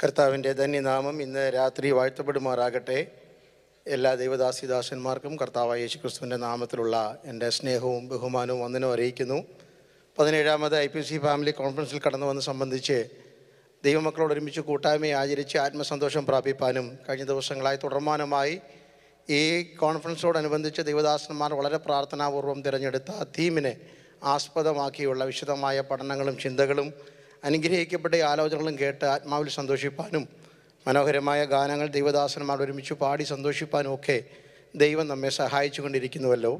കർത്താവിൻ്റെ ധന്യനാമം ഇന്ന് രാത്രി വാഴ്ത്തപ്പെടുമാറാകട്ടെ എല്ലാ ദൈവദാസിദാസന്മാർക്കും കർത്താവായ യേശുക്രിസ്തുവിൻ്റെ നാമത്തിലുള്ള എൻ്റെ സ്നേഹവും ബഹുമാനവും വന്ദനവും അറിയിക്കുന്നു പതിനേഴാമത് ഐ പി സി ഫാമിലി കോൺഫറൻസിൽ കടന്നു വന്ന് സംബന്ധിച്ച് ദൈവമക്കളോട് ഒരുമിച്ച് കൂട്ടായ്മയെ ആചരിച്ച് ആത്മസന്തോഷം പ്രാപിപ്പാനും കഴിഞ്ഞ ദിവസങ്ങളായി തുടർമാനമായി ഈ കോൺഫറൻസോടനുബന്ധിച്ച് ദൈവദാസന്മാർ വളരെ പ്രാർത്ഥനാപൂർവ്വം തിരഞ്ഞെടുത്ത തീമിനെ ആസ്പദമാക്കിയുള്ള വിശദമായ പഠനങ്ങളും ചിന്തകളും അനുഗ്രഹിക്കപ്പെട്ട ആലോചനകളും കേട്ട് ആത്മാവിൽ സന്തോഷിപ്പാനും മനോഹരമായ ഗാനങ്ങൾ ദൈവദാസനമാർ ഒരുമിച്ച് പാടി സന്തോഷിപ്പാനും ഒക്കെ ദൈവം നമ്മെ സഹായിച്ചു കൊണ്ടിരിക്കുന്നുവല്ലോ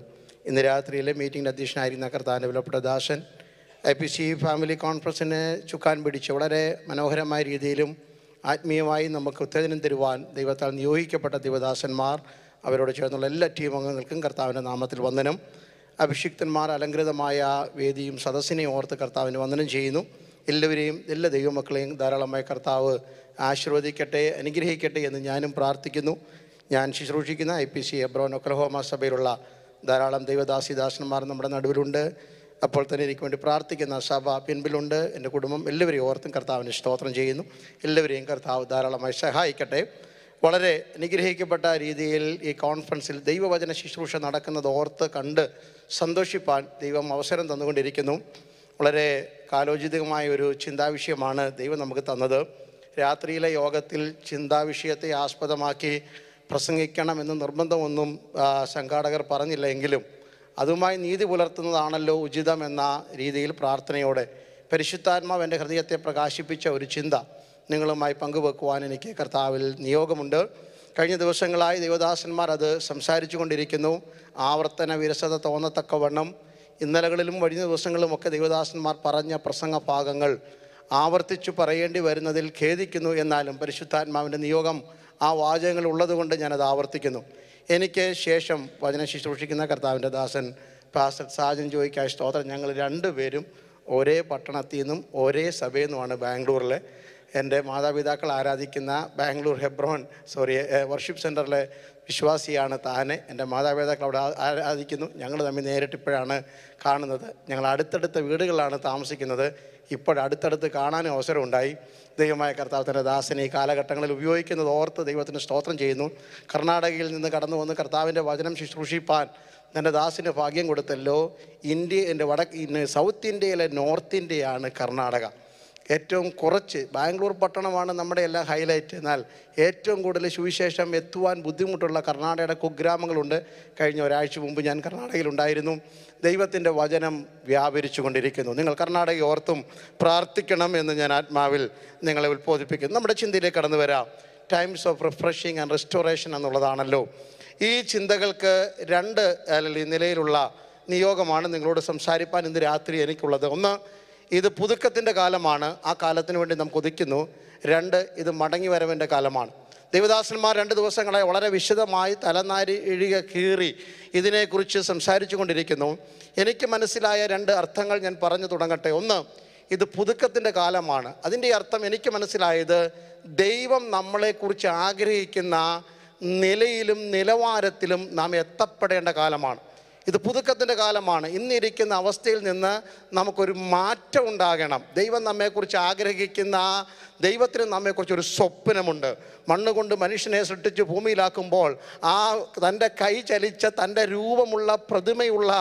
ഇന്ന് രാത്രിയിലെ മീറ്റിംഗിൻ്റെ അധ്യക്ഷനായിരുന്ന കർത്താൻ വിലപ്പെട്ട ദാസൻ എ പി സി ഫാമിലി കോൺഫറൻസിനെ ചുക്കാൻ പിടിച്ച് വളരെ മനോഹരമായ രീതിയിലും ആത്മീയമായി നമുക്ക് ഉത്തേജനം തരുവാൻ ദൈവത്താൽ നിയോഗിക്കപ്പെട്ട ദൈവദാസന്മാർ അവരോട് ചേർന്നുള്ള എല്ലാ ടീം അംഗങ്ങൾക്കും കർത്താവിൻ്റെ നാമത്തിൽ വന്ദനം അഭിഷിക്തന്മാർ അലങ്കൃതമായ വേദിയും സദസ്സിനെയും ഓർത്ത് കർത്താവിന് വന്ദനം ചെയ്യുന്നു എല്ലാവരെയും എല്ലാ ദൈവമക്കളെയും ധാരാളമായ കർത്താവ് ആശീർവദിക്കട്ടെ അനുഗ്രഹിക്കട്ടെ എന്ന് ഞാനും പ്രാർത്ഥിക്കുന്നു ഞാൻ ശുശ്രൂഷിക്കുന്ന I P C Hebron Oklahoma സഭയിലുള്ള ധാരാളം ദൈവദാസിദാസന്മാർ നമ്മുടെ നടുവിലുണ്ട് അപ്പോൾ തന്നെ എനിക്ക് വേണ്ടി പ്രാർത്ഥിക്കുന്ന സഭ പിൻപിലുണ്ട് എൻ്റെ കുടുംബം എല്ലാവരെയും ഓർത്തും കർത്താവിനെ സ്തോത്രം ചെയ്യുന്നു എല്ലാവരെയും കർത്താവ് ധാരാളമായി സഹായിക്കട്ടെ വളരെ അനുഗ്രഹിക്കപ്പെട്ട രീതിയിൽ ഈ കോൺഫറൻസിൽ ദൈവവചന ശുശ്രൂഷ നടക്കുന്നത് ഓർത്ത് കണ്ട് സന്തോഷിപ്പാൻ ദൈവം അവസരം തന്നുകൊണ്ടിരിക്കുന്നു വളരെ കാലോചിതമായ ഒരു ചിന്താവിഷയമാണ് ദൈവം നമുക്ക് തന്നത് രാത്രിയിലെ യോഗത്തിൽ ചിന്താവിഷയത്തെ ആസ്പദമാക്കി പ്രസംഗിക്കണമെന്ന് നിർബന്ധമൊന്നും സംഘാടകർ പറഞ്ഞില്ലെങ്കിലും അതുമായി നീതി പുലർത്തുന്നതാണല്ലോ ഉചിതമെന്ന രീതിയിൽ പ്രാർത്ഥനയോടെ പരിശുദ്ധാത്മാവ് എൻ്റെ ഹൃദയത്തെ പ്രകാശിപ്പിച്ച ഒരു ചിന്ത നിങ്ങളുമായി പങ്കുവെക്കുവാൻ എനിക്ക് കർത്താവിൽ നിയോഗമുണ്ട് കഴിഞ്ഞ ദിവസങ്ങളായി ദേവദാസന്മാർ അത് സംസാരിച്ചു കൊണ്ടിരിക്കുന്നു ആവർത്തന വിരസത തോന്നത്തക്കവണ്ണം ഇന്നലകളിലും കഴിഞ്ഞ ദിവസങ്ങളിലുമൊക്കെ ദേവദാസന്മാർ പറഞ്ഞ പ്രസംഗ ഭാഗങ്ങൾ ആവർത്തിച്ചു പറയേണ്ടി വരുന്നതിൽ ഖേദിക്കുന്നു എന്നാലും പരിശുദ്ധാത്മാവിൻ്റെ നിയോഗം ആ വാചകങ്ങൾ ഉള്ളതുകൊണ്ട് ഞാനത് ആവർത്തിക്കുന്നു എനിക്ക് ശേഷം വചന ശുശ്രൂഷിക്കുന്ന കർത്താവിൻ്റെ ദാസൻ പാസ്റ്റർ സാജൻ ജോയിക്കായ സ്തോത്രം ഞങ്ങൾ രണ്ടുപേരും ഒരേ പട്ടണത്തിൽ നിന്നും ഒരേ സഭയിൽ നിന്നുമാണ് ബാംഗ്ലൂരിലെ എൻ്റെ മാതാപിതാക്കൾ ആരാധിക്കുന്ന ബാംഗ്ലൂർ ഹെബ്രോൺ സോറി വർഷിപ്പ് സെൻറ്ററിലെ വിശ്വാസിയാണ് താനെ എൻ്റെ മാതാപിതാക്കൾ അവിടെ ആരാധിക്കുന്നു ഞങ്ങൾ തമ്മിൽ നേരിട്ടിപ്പോഴാണ് കാണുന്നത് ഞങ്ങൾ അടുത്തടുത്ത വീടുകളിലാണ് താമസിക്കുന്നത് ഇപ്പോൾ അടുത്തടുത്ത് കാണാനും അവസരമുണ്ടായി ദൈവമായ കർത്താവിൻ്റെ ദാസനെ ഈ കാലഘട്ടങ്ങളിൽ ഉപയോഗിക്കുന്നത് ഓർത്ത് ദൈവത്തിന് സ്തോത്രം ചെയ്യുന്നു കർണാടകയിൽ നിന്ന് കടന്നു വന്ന് കർത്താവിൻ്റെ വചനം ശുശ്രൂഷിപ്പാൻ നിൻ്റെ ദാസിന് ഭാഗ്യം കൊടുത്തല്ലോ ഇന്ത്യ എൻ്റെ വടക്ക് സൗത്ത് ഇന്ത്യയിലെ നോർത്ത് ഇന്ത്യയാണ് കർണാടക ഏറ്റവും കുറച്ച് ബാംഗ്ലൂർ പട്ടണമാണ് നമ്മുടെ എല്ലാം ഹൈലൈറ്റ് എന്നാൽ ഏറ്റവും കൂടുതൽ സുവിശേഷം എത്തുവാൻ ബുദ്ധിമുട്ടുള്ള കർണാടകയുടെ കുഗ്രാമങ്ങളുണ്ട് കഴിഞ്ഞ ഒരാഴ്ച മുമ്പ് ഞാൻ കർണാടകയിലുണ്ടായിരുന്നു ദൈവത്തിൻ്റെ വചനം വ്യാപരിച്ചു കൊണ്ടിരിക്കുന്നു നിങ്ങൾ കർണാടക ഓർത്തും പ്രാർത്ഥിക്കണം എന്ന് ഞാൻ ആത്മാവിൽ നിങ്ങളെ ഉത്ബോധിപ്പിക്കുന്നു നമ്മുടെ ചിന്തയിലേക്ക് കടന്നു വരാം times of refreshing and restoration എന്നുള്ളതാണല്ലോ ഈ ചിന്തകൾക്ക് രണ്ട് അല്ലെങ്കിൽ നിലയിലുള്ള നിയോഗമാണ് നിങ്ങളോട് സംസാരിപ്പാൻ ഇന്ന് രാത്രി എനിക്കുള്ളത് ഒന്ന് ഇത് പുതുക്കത്തിൻ്റെ കാലമാണ് ആ കാലത്തിന് വേണ്ടി നമുക്ക് ഒതുക്കുന്നു രണ്ട് ഇത് മടങ്ങി വരവിൻ്റെ കാലമാണ് ദേവദാസന്മാർ രണ്ട് ദിവസങ്ങളെ വളരെ വിശദമായി തലനാരി ഇഴുക കീറി ഇതിനെക്കുറിച്ച് സംസാരിച്ചു കൊണ്ടിരിക്കുന്നു എനിക്ക് മനസ്സിലായ രണ്ട് അർത്ഥങ്ങൾ ഞാൻ പറഞ്ഞു തുടങ്ങട്ടെ ഒന്ന് ഇത് പുതുക്കത്തിൻ്റെ കാലമാണ് അതിൻ്റെ അർത്ഥം എനിക്ക് മനസ്സിലായത് ദൈവം നമ്മളെക്കുറിച്ച് ആഗ്രഹിക്കുന്ന നിലയിലും നിലവാരത്തിലും നാം എത്തപ്പെടേണ്ട കാലമാണ് ഇത് പുതുക്കത്തിൻ്റെ കാലമാണ് ഇന്നിരിക്കുന്ന അവസ്ഥയിൽ നിന്ന് നമുക്കൊരു മാറ്റം ഉണ്ടാകണം ദൈവം നമ്മെക്കുറിച്ച് ആഗ്രഹിക്കുന്ന ആ ദൈവത്തിന് ഒരു സ്വപ്നമുണ്ട് മണ്ണ് കൊണ്ട് മനുഷ്യനെ സൃഷ്ടിച്ച് ഭൂമിയിലാക്കുമ്പോൾ ആ തൻ്റെ കൈ ചലിച്ച തൻ്റെ രൂപമുള്ള പ്രതിമയുള്ള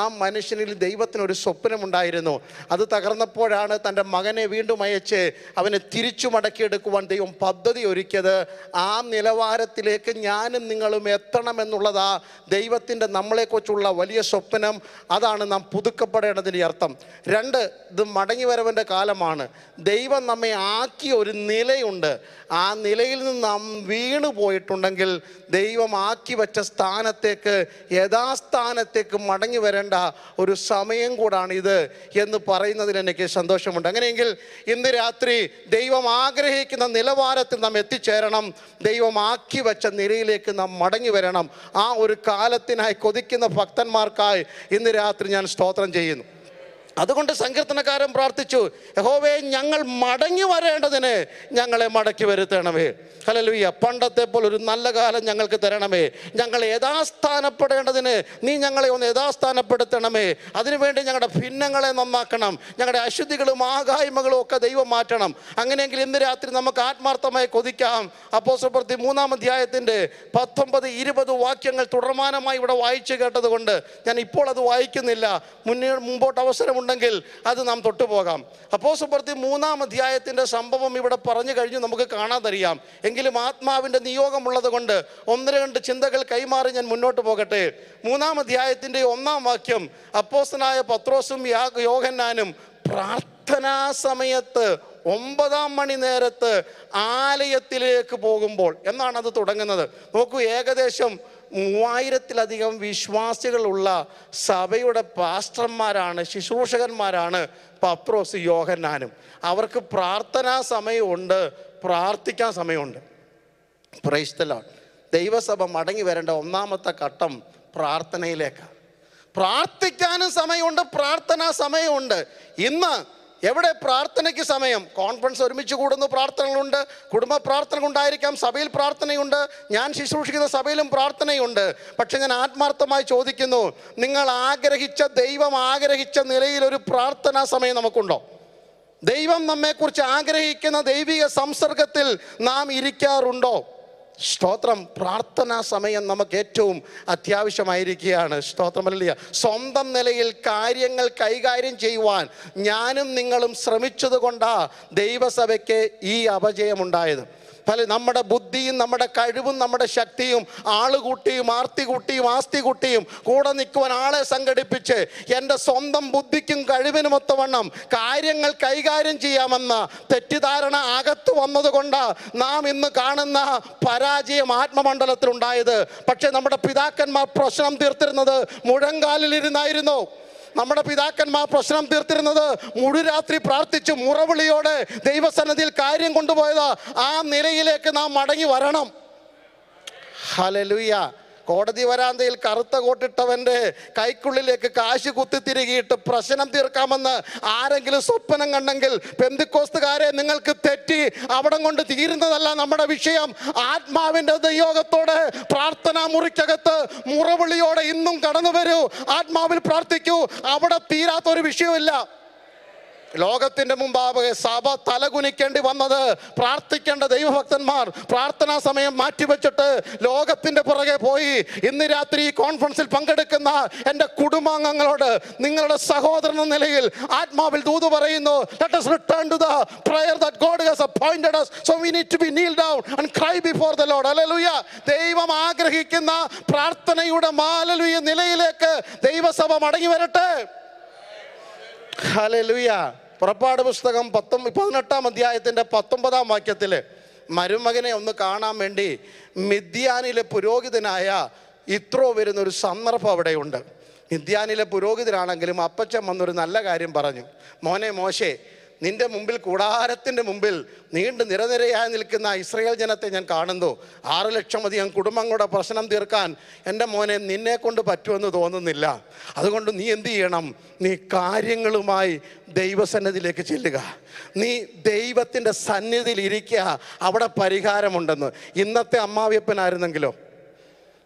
ആ മനുഷ്യനിൽ ദൈവത്തിനൊരു സ്വപ്നമുണ്ടായിരുന്നു അത് തകർന്നപ്പോഴാണ് തൻ്റെ മകനെ വീണ്ടും അയച്ച് അവനെ തിരിച്ചു മടക്കിയെടുക്കുവാൻ ദൈവം പദ്ധതി ഒരുക്കിയത് ആ നിലവാരത്തിലേക്ക് ഞാനും നിങ്ങളും എത്തണമെന്നുള്ളതാ ദൈവത്തിൻ്റെ നമ്മളെക്കുറിച്ചുള്ള വലിയ സ്വപ്നം അതാണ് നാം പുതുക്കപ്പെടേണ്ടതിൻ്റെ അർത്ഥം രണ്ട് ഇത് മടങ്ങിവരവൻ്റെ കാലമാണ് ദൈവം നമ്മെ ആക്കി ഉണ്ടാക്കിയ ഒരു നിലയുണ്ട് ആ നിലയിൽ നിന്ന് നാം വീണു പോയിട്ടുണ്ടെങ്കിൽ ദൈവം ആക്കി വെച്ച സ്ഥാനത്തേക്ക് യഥാസ്ഥാനത്തേക്ക് മടങ്ങി വരേണ്ട ഒരു സമയം ഇത് എന്ന് പറയുന്നതിന് എനിക്ക് സന്തോഷമുണ്ട് അങ്ങനെയെങ്കിൽ ഇന്ന് രാത്രി ദൈവം ആഗ്രഹിക്കുന്ന നിലവാരത്തിൽ നാം എത്തിച്ചേരണം ദൈവം ആക്കി വെച്ച നിലയിലേക്ക് നാം മടങ്ങി വരണം ആ ഒരു കാലത്തിനായി കൊതിക്കുന്ന ഭക്തന്മാർക്കായി ഇന്ന് രാത്രി ഞാൻ സ്തോത്രം ചെയ്യുന്നു അതുകൊണ്ട് സങ്കീർത്തനക്കാരൻ പ്രാർത്ഥിച്ചു യഹോവയെ ഞങ്ങൾ മടങ്ങി വരേണ്ടതിന് ഞങ്ങളെ മടക്കി വരുത്തണമേ ഹലലുയ്യ പണ്ടത്തെ പോലെ ഒരു നല്ല കാലം ഞങ്ങൾക്ക് തരണമേ ഞങ്ങൾ യഥാസ്ഥാനപ്പെടേണ്ടതിന് നീ ഞങ്ങളെ ഒന്ന് യഥാസ്ഥാനപ്പെടുത്തണമേ അതിനുവേണ്ടി ഞങ്ങളുടെ ഭിന്നങ്ങളെ നന്നാക്കണം ഞങ്ങളുടെ അശുദ്ധികളും ആകായ്മകളും ഒക്കെ ദൈവം മാറ്റണം അങ്ങനെയെങ്കിൽ ഇന്ന് രാത്രി നമുക്ക് ആത്മാർത്ഥമായി കൊതിക്കാം അപ്പോസപ്രതി മൂന്നാം അധ്യായത്തിൻ്റെ പത്തൊമ്പത് ഇരുപത് വാക്യങ്ങൾ തുടർമാനമായി ഇവിടെ വായിച്ചു കേട്ടതുകൊണ്ട് ഞാൻ ഇപ്പോൾ അത് വായിക്കുന്നില്ല മുന്നേ മുമ്പോട്ട് അവസരം ഉണ്ടെങ്കിൽ അത് നാം തൊട്ടുപോകാം അപ്പോ സുപ്രത്തി മൂന്നാം അധ്യായത്തിന്റെ സംഭവം ഇവിടെ പറഞ്ഞു കഴിഞ്ഞു നമുക്ക് കാണാൻ അറിയാം എങ്കിലും ആത്മാവിന്റെ നിയോഗമുള്ളത് കൊണ്ട് ഒന്ന് രണ്ട് ചിന്തകൾ കൈമാറി ഞാൻ മുന്നോട്ട് പോകട്ടെ മൂന്നാം അധ്യായത്തിന്റെ ഒന്നാം വാക്യം അപ്പോസനായ പത്രോസും യോഹന്നാനും പ്രാർത്ഥനാ സമയത്ത് ഒമ്പതാം മണി നേരത്ത് ആലയത്തിലേക്ക് പോകുമ്പോൾ എന്നാണ് അത് തുടങ്ങുന്നത് നോക്കൂ ഏകദേശം മൂവായിരത്തിലധികം വിശ്വാസികളുള്ള സഭയുടെ പാസ്റ്റർമാരാണ് ശുശ്രൂഷകന്മാരാണ് പപ്രോസ് യോഹന്നാനും അവർക്ക് പ്രാർത്ഥനാ സമയമുണ്ട് പ്രാർത്ഥിക്കാൻ സമയമുണ്ട് പ്രൈസ്തല ദൈവസഭ മടങ്ങി വരേണ്ട ഒന്നാമത്തെ ഘട്ടം പ്രാർത്ഥനയിലേക്കാണ് പ്രാർത്ഥിക്കാനും സമയമുണ്ട് പ്രാർത്ഥനാ സമയമുണ്ട് ഇന്ന് എവിടെ പ്രാർത്ഥനയ്ക്ക് സമയം കോൺഫറൻസ് ഒരുമിച്ച് കൂടുന്നു പ്രാർത്ഥനകളുണ്ട് കുടുംബ പ്രാർത്ഥന ഉണ്ടായിരിക്കാം സഭയിൽ പ്രാർത്ഥനയുണ്ട് ഞാൻ ശുശ്രൂഷിക്കുന്ന സഭയിലും പ്രാർത്ഥനയുണ്ട് പക്ഷെ ഞാൻ ആത്മാർത്ഥമായി ചോദിക്കുന്നു നിങ്ങൾ ആഗ്രഹിച്ച ദൈവം ആഗ്രഹിച്ച നിലയിൽ ഒരു പ്രാർത്ഥനാ സമയം നമുക്കുണ്ടോ ദൈവം നമ്മെക്കുറിച്ച് ആഗ്രഹിക്കുന്ന ദൈവിക സംസർഗത്തിൽ നാം ഇരിക്കാറുണ്ടോ സ്തോത്രം പ്രാർത്ഥനാ സമയം നമുക്ക് ഏറ്റവും അത്യാവശ്യമായിരിക്കുകയാണ് സ്തോത്രമല്ല സ്വന്തം നിലയിൽ കാര്യങ്ങൾ കൈകാര്യം ചെയ്യുവാൻ ഞാനും നിങ്ങളും ശ്രമിച്ചതുകൊണ്ടാണ് ദൈവസഭയ്ക്ക് ഈ അപജയമുണ്ടായത് പല നമ്മുടെ ബുദ്ധിയും നമ്മുടെ കഴിവും നമ്മുടെ ശക്തിയും ആളുകൂട്ടിയും ആർത്തി കൂട്ടിയും ആസ്തി കൂട്ടിയും കൂടെ നിൽക്കുവാൻ ആളെ സംഘടിപ്പിച്ച് എൻ്റെ സ്വന്തം ബുദ്ധിക്കും കഴിവിനും ഒത്തവണ്ണം കാര്യങ്ങൾ കൈകാര്യം ചെയ്യാമെന്ന തെറ്റിദ്ധാരണ അകത്ത് വന്നതുകൊണ്ട് നാം ഇന്ന് കാണുന്ന പരാജയം ആത്മമണ്ഡലത്തിലുണ്ടായത് പക്ഷേ നമ്മുടെ പിതാക്കന്മാർ പ്രശ്നം തീർത്തിരുന്നത് മുഴങ്കാലിലിരുന്നായിരുന്നു ഇരുന്നായിരുന്നു നമ്മുടെ പിതാക്കന്മാർ പ്രശ്നം തീർത്തിരുന്നത് മുഴുരാത്രി പ്രാർത്ഥിച്ച് മുറവിളിയോടെ ദൈവസന്നതിയിൽ കാര്യം കൊണ്ടുപോയത് ആ നിലയിലേക്ക് നാം മടങ്ങി വരണം ഹലലുയ്യ കോടതി വരാന്തയിൽ കറുത്ത കോട്ടിട്ടവൻ്റെ കൈക്കുള്ളിലേക്ക് കാശ് കുത്തി തിരികിയിട്ട് പ്രശ്നം തീർക്കാമെന്ന് ആരെങ്കിലും സ്വപ്നം കണ്ടെങ്കിൽ പെന്തിക്കോസ്തുകാരെ നിങ്ങൾക്ക് തെറ്റി അവിടെ കൊണ്ട് തീരുന്നതല്ല നമ്മുടെ വിഷയം ആത്മാവിൻ്റെ ദയോഗത്തോടെ പ്രാർത്ഥനാ മുറിക്കകത്ത് മുറവിളിയോടെ ഇന്നും കടന്നു വരൂ ആത്മാവിൽ പ്രാർത്ഥിക്കൂ അവിടെ തീരാത്തൊരു വിഷയമില്ല ലോകത്തിന്റെ മുമ്പാകെ സഭ തലകുനിക്കേണ്ടി വന്നത് പ്രാർത്ഥിക്കേണ്ട ദൈവഭക്തന്മാർ പ്രാർത്ഥനാ സമയം മാറ്റിവെച്ചിട്ട് ലോകത്തിന്റെ പുറകെ പോയി ഇന്ന് രാത്രി ഈ കോൺഫറൻസിൽ പങ്കെടുക്കുന്ന എൻ്റെ കുടുംബാംഗങ്ങളോട് നിങ്ങളുടെ സഹോദരൻ എന്ന നിലയിൽ ആത്മാവിൽ ദൂത് പറയുന്നു us return to the prayer that God has appointed us so we need to be down and cry before the Lord ദൈവം ആഗ്രഹിക്കുന്ന പ്രാർത്ഥനയുടെ മാലലുയ നിലയിലേക്ക് ദൈവസഭ മടങ്ങി വരട്ടെ ഹല്ലേലൂയ പുറപ്പാട് പുസ്തകം പത്തൊമ്പ പതിനെട്ടാം അധ്യായത്തിൻ്റെ പത്തൊമ്പതാം വാക്യത്തിൽ മരുമകനെ ഒന്ന് കാണാൻ വേണ്ടി മിദ്യാനിലെ പുരോഹിതനായ ഇത്രോ വരുന്ന ഒരു സന്ദർഭം അവിടെയുണ്ട് മിദ്യാനിലെ പുരോഹിതനാണെങ്കിലും അപ്പച്ചൻ വന്നൊരു നല്ല കാര്യം പറഞ്ഞു മോനെ മോശേ നിന്റെ മുമ്പിൽ കൂടാരത്തിൻ്റെ മുമ്പിൽ നീണ്ടു നിരനിരയായി നിൽക്കുന്ന ഇസ്രയേൽ ജനത്തെ ഞാൻ കാണുന്നു ആറ് ലക്ഷമധികം കുടുംബങ്ങളുടെ പ്രശ്നം തീർക്കാൻ എൻ്റെ മോനെ നിന്നെ കൊണ്ട് പറ്റുമെന്ന് തോന്നുന്നില്ല അതുകൊണ്ട് നീ എന്ത് ചെയ്യണം നീ കാര്യങ്ങളുമായി ദൈവസന്നിധിയിലേക്ക് ചെല്ലുക നീ ദൈവത്തിൻ്റെ സന്നിധിയിൽ ഇരിക്കുക അവിടെ പരിഹാരമുണ്ടെന്ന് ഇന്നത്തെ അമ്മാവിയപ്പനായിരുന്നെങ്കിലോ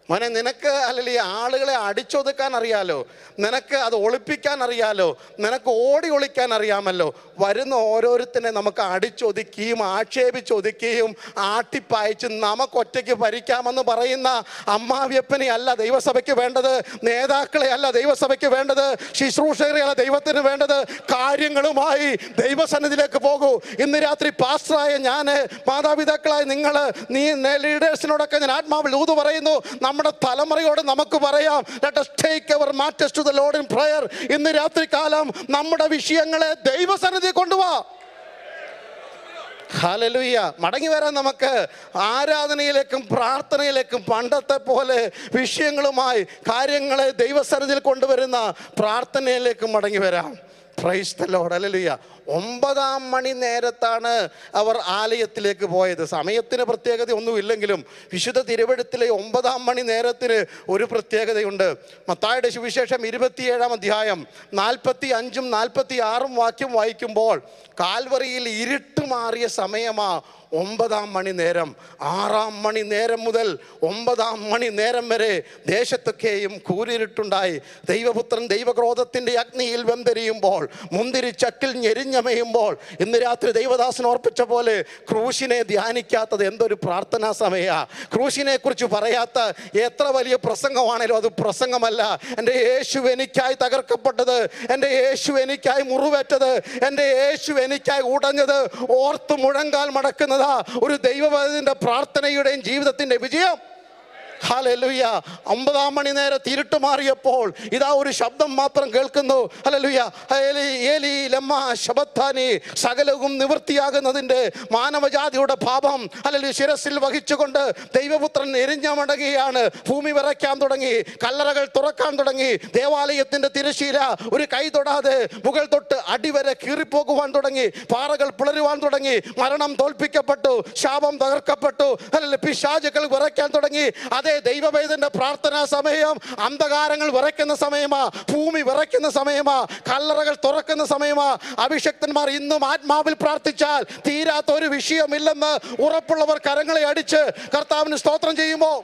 മോനെ നിനക്ക് അല്ലെങ്കിൽ ഈ ആളുകളെ അടിച്ചൊതുക്കാൻ അറിയാലോ നിനക്ക് അത് ഒളിപ്പിക്കാൻ അറിയാലോ നിനക്ക് ഓടി ഒളിക്കാൻ അറിയാമല്ലോ വരുന്ന ഓരോരുത്തരെ നമുക്ക് അടിച്ചൊതുക്കിയും ആക്ഷേപിച്ചൊതുക്കിയും ആട്ടിപ്പായച്ച് നമുക്ക് ഒറ്റയ്ക്ക് ഭരിക്കാമെന്ന് പറയുന്ന അമ്മാവിയപ്പനെ അല്ല ദൈവസഭയ്ക്ക് വേണ്ടത് നേതാക്കളെ അല്ല ദൈവസഭയ്ക്ക് വേണ്ടത് ശുശ്രൂഷകരെ അല്ല ദൈവത്തിന് വേണ്ടത് കാര്യങ്ങളുമായി ദൈവസന്നിധിയിലേക്ക് പോകൂ ഇന്ന് രാത്രി പാസ്റ്ററായ ഞാൻ മാതാപിതാക്കളായ നിങ്ങൾ നീ ലീഡേഴ്സിനോടൊക്കെ ഞാൻ ആത്മാവിൽ ഊതു പറയുന്നു നമ്മൾ നമ്മുടെ തലമുറയോട് നമുക്ക് പറയാം let us take our matters to the Lord in prayer ഇന്ന് രാത്രി കാലം നമ്മുടെ വിഷയങ്ങളെ ദൈവസന്നിധി കൊണ്ടുപോ ഹാലലുയ്യ മടങ്ങി വരാൻ നമുക്ക് ആരാധനയിലേക്കും പ്രാർത്ഥനയിലേക്കും പണ്ടത്തെ പോലെ വിഷയങ്ങളുമായി കാര്യങ്ങളെ ദൈവസരതിൽ കൊണ്ടുവരുന്ന പ്രാർത്ഥനയിലേക്കും മടങ്ങി വരാം പ്രൈസ്തലോടലലുയ ഒമ്പതാം മണി നേരത്താണ് അവർ ആലയത്തിലേക്ക് പോയത് സമയത്തിന് പ്രത്യേകത ഒന്നുമില്ലെങ്കിലും വിശുദ്ധ തിരുവഴുത്തിലെ ഒമ്പതാം മണി നേരത്തിന് ഒരു പ്രത്യേകതയുണ്ട് മത്തായുടെ സുവിശേഷം ഇരുപത്തിയേഴാം അധ്യായം നാൽപ്പത്തി അഞ്ചും നാൽപ്പത്തി ആറും വാക്യം വായിക്കുമ്പോൾ കാൽവറിയിൽ ഇരുട്ട് മാറിയ സമയമാ ഒമ്പതാം മണി നേരം ആറാം മണി നേരം മുതൽ ഒമ്പതാം മണി നേരം വരെ ദേശത്തൊക്കെയും കൂരിരുട്ടുണ്ടായി ദൈവപുത്രൻ ദൈവക്രോധത്തിൻ്റെ അഗ്നിയിൽ വെന്തെരിയുമ്പോൾ മുന്തിരിച്ചട്ടിൽ ഞെരിഞ്ഞമയുമ്പോൾ ഇന്ന് രാത്രി ദൈവദാസൻ ഓർപ്പിച്ച പോലെ ക്രൂശിനെ ധ്യാനിക്കാത്തത് എന്തൊരു പ്രാർത്ഥനാ സമയമാണ് ക്രൂശിനെ കുറിച്ച് പറയാത്ത എത്ര വലിയ പ്രസംഗമാണേലും അത് പ്രസംഗമല്ല എൻ്റെ യേശു എനിക്കായി തകർക്കപ്പെട്ടത് എൻ്റെ യേശു എനിക്കായി മുറിവേറ്റത് എൻ്റെ യേശു എനിക്കായി ഉടഞ്ഞത് ഓർത്ത് മുഴങ്കാൽ മടക്കുന്നത് ഒരു ദൈവവചനത്തിൻ്റെ പ്രാർത്ഥനയുടെയും ജീവിതത്തിൻ്റെ വിജയം ഹലലുയ അമ്പതാം മണി നേരെ തിരുട്ട് മാറിയപ്പോൾ ഇതാ ഒരു ശബ്ദം മാത്രം കേൾക്കുന്നു ഹലലുയ ലമ്മ ശബത്താനി സകലവും നിവൃത്തിയാകുന്നതിൻ്റെ മാനവജാതിയുടെ പാപം അല്ലെങ്കിൽ ശിരസിൽ വഹിച്ചുകൊണ്ട് ദൈവപുത്രൻ എരിഞ്ഞ മടങ്ങുകയാണ് ഭൂമി വിറയ്ക്കാൻ തുടങ്ങി കല്ലറകൾ തുറക്കാൻ തുടങ്ങി ദേവാലയത്തിൻ്റെ തിരശീല ഒരു കൈ തൊടാതെ മുകൾ തൊട്ട് അടിവരെ കീറിപ്പോകുവാൻ തുടങ്ങി പാറകൾ പിളരുവാൻ തുടങ്ങി മരണം തോൽപ്പിക്കപ്പെട്ടു ശാപം തകർക്കപ്പെട്ടു അല്ലെങ്കിൽ പിശാചുക്കൾ വിറയ്ക്കാൻ തുടങ്ങി അത് അതെ ദൈവവേദന്റെ പ്രാർത്ഥനാ സമയം അന്ധകാരങ്ങൾ വിറയ്ക്കുന്ന സമയമാ ഭൂമി വിറയ്ക്കുന്ന സമയമാ കല്ലറകൾ തുറക്കുന്ന സമയമാ അഭിഷക്തന്മാർ ഇന്നും ആത്മാവിൽ പ്രാർത്ഥിച്ചാൽ തീരാത്ത ഒരു വിഷയമില്ലെന്ന് ഉറപ്പുള്ളവർ കരങ്ങളെ അടിച്ച് കർത്താവിന് സ്തോത്രം ചെയ്യുമ്പോൾ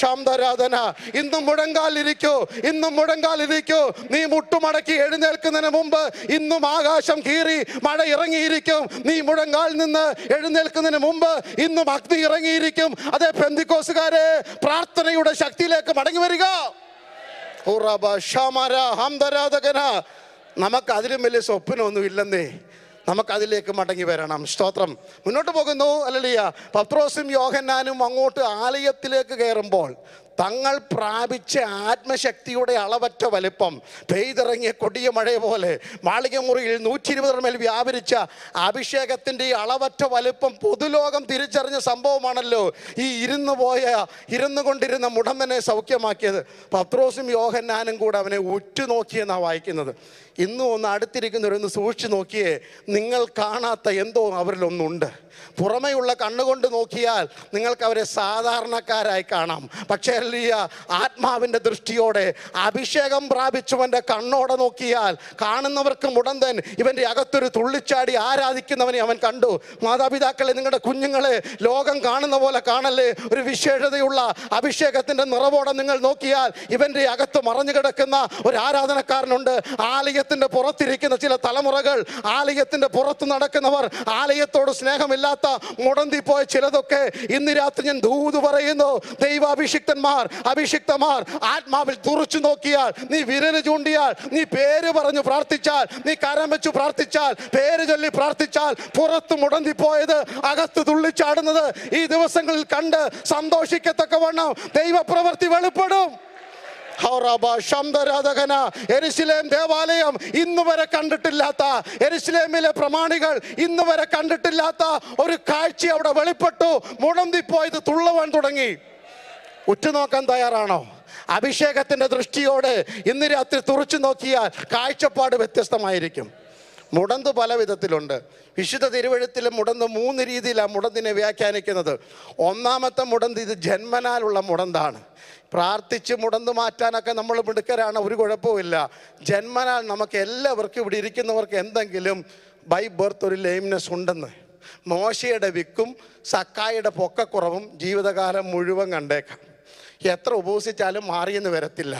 ശാന്തരാധന ഇന്നും മുഴങ്കാലിരിക്കൂ ഇന്നും മുഴങ്കാലിരിക്കൂ നീ മുട്ടുമടക്കി എഴുന്നേൽക്കുന്നതിന് മുമ്പ് ഇന്നും ആകാശം കീറി മഴ ഇറങ്ങിയിരിക്കും നീ മുടങ്ങാൽ നിന്ന് എഴുന്നേൽക്കുന്നതിന് മുമ്പ് ഇന്നും അഗ്നി ഇറങ്ങിയിരിക്കും അതേ പെന്തിക്കോസുകാരെ പ്രാർത്ഥനയുടെ ശക്തിയിലേക്ക് മടങ്ങി വരിക നമുക്ക് അതിലും വലിയ സ്വപ്നമൊന്നും ഇല്ലെന്നേ നമുക്കതിലേക്ക് മടങ്ങി വരണം സ്തോത്രം മുന്നോട്ട് പോകുന്നു അല്ലല്ലയ്യ പത്രോസും യോഹന്നാനും അങ്ങോട്ട് ആലയത്തിലേക്ക് കയറുമ്പോൾ തങ്ങൾ പ്രാപിച്ച ആത്മശക്തിയുടെ അളവറ്റ വലിപ്പം പെയ്തിറങ്ങിയ കൊടിയ മഴ പോലെ മാളികമുറിയിൽ നൂറ്റി ഇരുപത് മേൽ വ്യാപരിച്ച അഭിഷേകത്തിൻ്റെ ഈ അളവറ്റ വലിപ്പം പൊതുലോകം തിരിച്ചറിഞ്ഞ സംഭവമാണല്ലോ ഈ ഇരുന്ന് പോയ ഇരുന്നു കൊണ്ടിരുന്ന മുടന്തനെ സൗഖ്യമാക്കിയത് പത്രോസും യോഹന്നാനും കൂടെ അവനെ ഉറ്റുനോക്കിയെന്നാണ് വായിക്കുന്നത് ഇന്നും ഒന്ന് അടുത്തിരിക്കുന്നവരൊന്ന് സൂക്ഷിച്ചു നോക്കിയേ നിങ്ങൾ കാണാത്ത എന്തോ അവരിലൊന്നുണ്ട് പുറമെയുള്ള കണ്ണുകൊണ്ട് നോക്കിയാൽ നിങ്ങൾക്ക് അവരെ സാധാരണക്കാരായി കാണാം പക്ഷേ വലിയ ആത്മാവിൻ്റെ ദൃഷ്ടിയോടെ അഭിഷേകം പ്രാപിച്ചവൻ്റെ കണ്ണോടെ നോക്കിയാൽ കാണുന്നവർക്ക് മുടന്തൻ ഇവൻ്റെ അകത്തൊരു തുള്ളിച്ചാടി ആരാധിക്കുന്നവനെ അവൻ കണ്ടു മാതാപിതാക്കളെ നിങ്ങളുടെ കുഞ്ഞുങ്ങളെ ലോകം കാണുന്ന പോലെ കാണല്ലേ ഒരു വിശേഷതയുള്ള അഭിഷേകത്തിൻ്റെ നിറവോടെ നിങ്ങൾ നോക്കിയാൽ ഇവൻ്റെ അകത്ത് മറഞ്ഞു കിടക്കുന്ന ഒരു ആരാധനക്കാരനുണ്ട് ആലയത്തിൻ്റെ പുറത്തിരിക്കുന്ന ചില തലമുറകൾ ആലയത്തിൻ്റെ പുറത്ത് നടക്കുന്നവർ ആലയത്തോട് സ്നേഹമില്ലാത്ത മുടന്തിപ്പോയ ചിലതൊക്കെ ഇന്ന് രാത്രി ഞാൻ ദൂതു പറയുന്നു ദൈവാഭിഷിക്തന്മാർ അഭിഷക്തന്മാർ അഭിഷിക്തമാർ ആത്മാവിൽ തുറച്ചു നോക്കിയാൽ നീ വിരല് ചൂണ്ടിയാൽ നീ പേര് പറഞ്ഞു പ്രാർത്ഥിച്ചാൽ നീ കരം വെച്ചു പ്രാർത്ഥിച്ചാൽ പേര് ചൊല്ലി പ്രാർത്ഥിച്ചാൽ പുറത്ത് പോയത് അകത്ത് തുള്ളിച്ചാടുന്നത് ഈ ദിവസങ്ങളിൽ കണ്ട് സന്തോഷിക്കത്തക്കവണ്ണം ദൈവപ്രവൃത്തി വെളിപ്പെടും ശബ്ദരാധകന എരിശിലേം ദേവാലയം ഇന്ന് വരെ കണ്ടിട്ടില്ലാത്ത എരിശിലേമിലെ പ്രമാണികൾ ഇന്ന് വരെ കണ്ടിട്ടില്ലാത്ത ഒരു കാഴ്ച അവിടെ വെളിപ്പെട്ടു മുടന്തിപ്പോയത് തുള്ളവാൻ തുടങ്ങി ഉറ്റുനോക്കാൻ തയ്യാറാണോ അഭിഷേകത്തിൻ്റെ ദൃഷ്ടിയോട് ഇന്ന് രാത്രി തുറച്ചു നോക്കിയാൽ കാഴ്ചപ്പാട് വ്യത്യസ്തമായിരിക്കും മുടന്ത് പല വിധത്തിലുണ്ട് വിശുദ്ധ തിരുവഴുത്തിൽ മുടന്ത് മൂന്ന് രീതിയിലാണ് മുടന്തിനെ വ്യാഖ്യാനിക്കുന്നത് ഒന്നാമത്തെ മുടന്ത് ഇത് ജന്മനാലുള്ള മുടന്താണ് പ്രാർത്ഥിച്ച് മുടന്ത് മാറ്റാനൊക്കെ നമ്മൾ മിടുക്കരാണ് ഒരു കുഴപ്പമില്ല ജന്മനാൽ നമുക്ക് എല്ലാവർക്കും ഇവിടെ ഇരിക്കുന്നവർക്ക് എന്തെങ്കിലും ബൈ ബർത്ത് ഒരു ലെയിംനെസ് ഉണ്ടെന്ന് മോശയുടെ വിക്കും സക്കായുടെ പൊക്കക്കുറവും ജീവിതകാലം മുഴുവൻ കണ്ടേക്കാം എത്ര ഉപസിച്ചാലും മാറിയെന്ന് വരത്തില്ല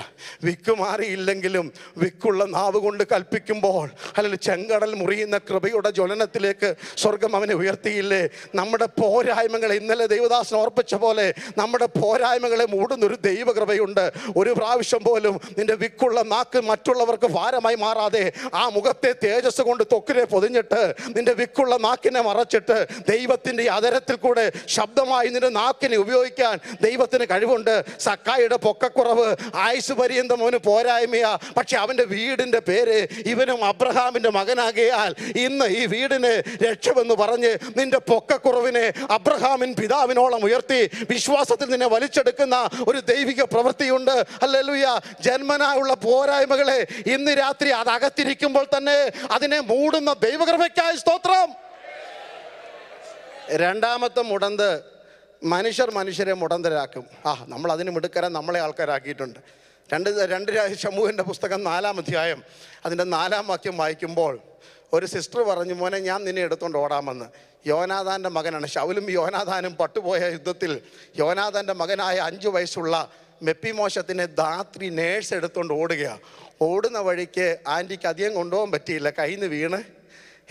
വിക്ക് മാറിയില്ലെങ്കിലും വിക്കുള്ള നാവ് കൊണ്ട് കൽപ്പിക്കുമ്പോൾ അല്ലെങ്കിൽ ചെങ്കടൽ മുറിയുന്ന കൃപയുടെ ജ്വലനത്തിലേക്ക് സ്വർഗം അവനെ ഉയർത്തിയില്ലേ നമ്മുടെ പോരായ്മകൾ ഇന്നലെ ദൈവദാസൻ ഓർപ്പിച്ച പോലെ നമ്മുടെ പോരായ്മകളെ മൂടുന്നൊരു ദൈവകൃപയുണ്ട് ഒരു പ്രാവശ്യം പോലും നിന്റെ വിക്കുള്ള നാക്ക് മറ്റുള്ളവർക്ക് ഭാരമായി മാറാതെ ആ മുഖത്തെ തേജസ് കൊണ്ട് തൊക്കിലെ പൊതിഞ്ഞിട്ട് നിന്റെ വിക്കുള്ള നാക്കിനെ മറച്ചിട്ട് ദൈവത്തിൻ്റെ അതരത്തിൽ കൂടെ ശബ്ദമായി നിന്റെ നാക്കിനെ ഉപയോഗിക്കാൻ ദൈവത്തിന് കഴിവുണ്ട് സക്കായിയുടെ പൊക്കക്കുറവ് ആയുസ് പര്യന്തം അവന് പോരായ്മയാ പക്ഷെ അവൻ്റെ വീടിൻ്റെ പേര് ഇവനും അബ്രഹാമിൻ്റെ മകനാകിയാൽ ഇന്ന് ഈ വീടിന് രക്ഷമെന്ന് പറഞ്ഞ് നിന്റെ പൊക്കക്കുറവിനെ അബ്രഹാമിൻ പിതാവിനോളം ഉയർത്തി വിശ്വാസത്തിൽ നിന്നെ വലിച്ചെടുക്കുന്ന ഒരു ദൈവിക പ്രവൃത്തിയുണ്ട് അല്ലെലുയ ജന്മനായുള്ള പോരായ്മകളെ ഇന്ന് രാത്രി അത് അകത്തിരിക്കുമ്പോൾ തന്നെ അതിനെ മൂടുന്ന ദൈവകൃപയ്ക്കായി സ്തോത്രം രണ്ടാമത്തെ മുടന്ത് മനുഷ്യർ മനുഷ്യരെ മുടന്തരാക്കും ആ നമ്മൾ അതിന് മിടുക്കരാൻ നമ്മളെ ആൾക്കാരാക്കിയിട്ടുണ്ട് രണ്ട് രണ്ട് ശമൂഹിൻ്റെ പുസ്തകം നാലാം അധ്യായം അതിൻ്റെ നാലാം വാക്യം വായിക്കുമ്പോൾ ഒരു സിസ്റ്റർ പറഞ്ഞു മോനെ ഞാൻ നിന്നെ എടുത്തുകൊണ്ട് ഓടാമെന്ന് യോനാഥാൻ്റെ മകനാണ് ശൗലും യോനാഥാനും പട്ടുപോയ യുദ്ധത്തിൽ യോനാഥാൻ്റെ മകനായ അഞ്ചു വയസ്സുള്ള മെപ്പിമോശത്തിനെ ധാത്രി നേഴ്സ് എടുത്തുകൊണ്ട് ഓടുകയാണ് ഓടുന്ന വഴിക്ക് ആൻറ്റിക്ക് അധികം കൊണ്ടുപോകാൻ പറ്റിയില്ല കയ്യിൽ നിന്ന് വീണ്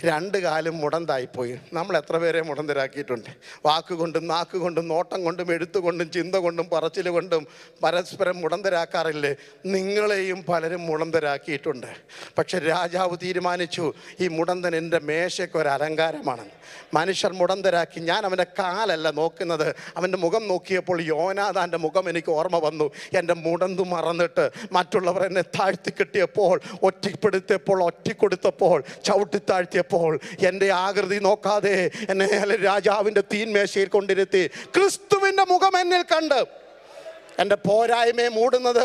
രണ്ട് കാലും മുടന്തായിപ്പോയി നമ്മൾ എത്ര പേരെ മുടന്തരാക്കിയിട്ടുണ്ട് വാക്കുകൊണ്ടും നാക്കുകൊണ്ടും നോട്ടം കൊണ്ടും എഴുത്തുകൊണ്ടും ചിന്ത കൊണ്ടും പറച്ചിൽ കൊണ്ടും പരസ്പരം മുടന്തരാക്കാറില്ലേ നിങ്ങളെയും പലരും മുടന്തരാക്കിയിട്ടുണ്ട് പക്ഷെ രാജാവ് തീരുമാനിച്ചു ഈ മുടന്തൻ എൻ്റെ മേശയ്ക്ക് ഒരു അലങ്കാരമാണ് മനുഷ്യർ മുടന്തരാക്കി ഞാൻ അവൻ്റെ കാലല്ല നോക്കുന്നത് അവൻ്റെ മുഖം നോക്കിയപ്പോൾ യോനാഥാൻ്റെ മുഖം എനിക്ക് ഓർമ്മ വന്നു എൻ്റെ മുടന്തു മറന്നിട്ട് മറ്റുള്ളവർ എന്നെ താഴ്ത്തി കിട്ടിയപ്പോൾ ഒറ്റപ്പെടുത്തിയപ്പോൾ ചവിട്ടി ചവിട്ടിത്താഴ്ത്തിയ നോക്കിയപ്പോൾ എൻ്റെ ആകൃതി നോക്കാതെ എന്നെ രാജാവിൻ്റെ തീന്മേശയിൽ കൊണ്ടിരുത്തി ക്രിസ്തുവിൻ്റെ മുഖം എന്നിൽ കണ്ട് എൻ്റെ പോരായ്മയെ മൂടുന്നത്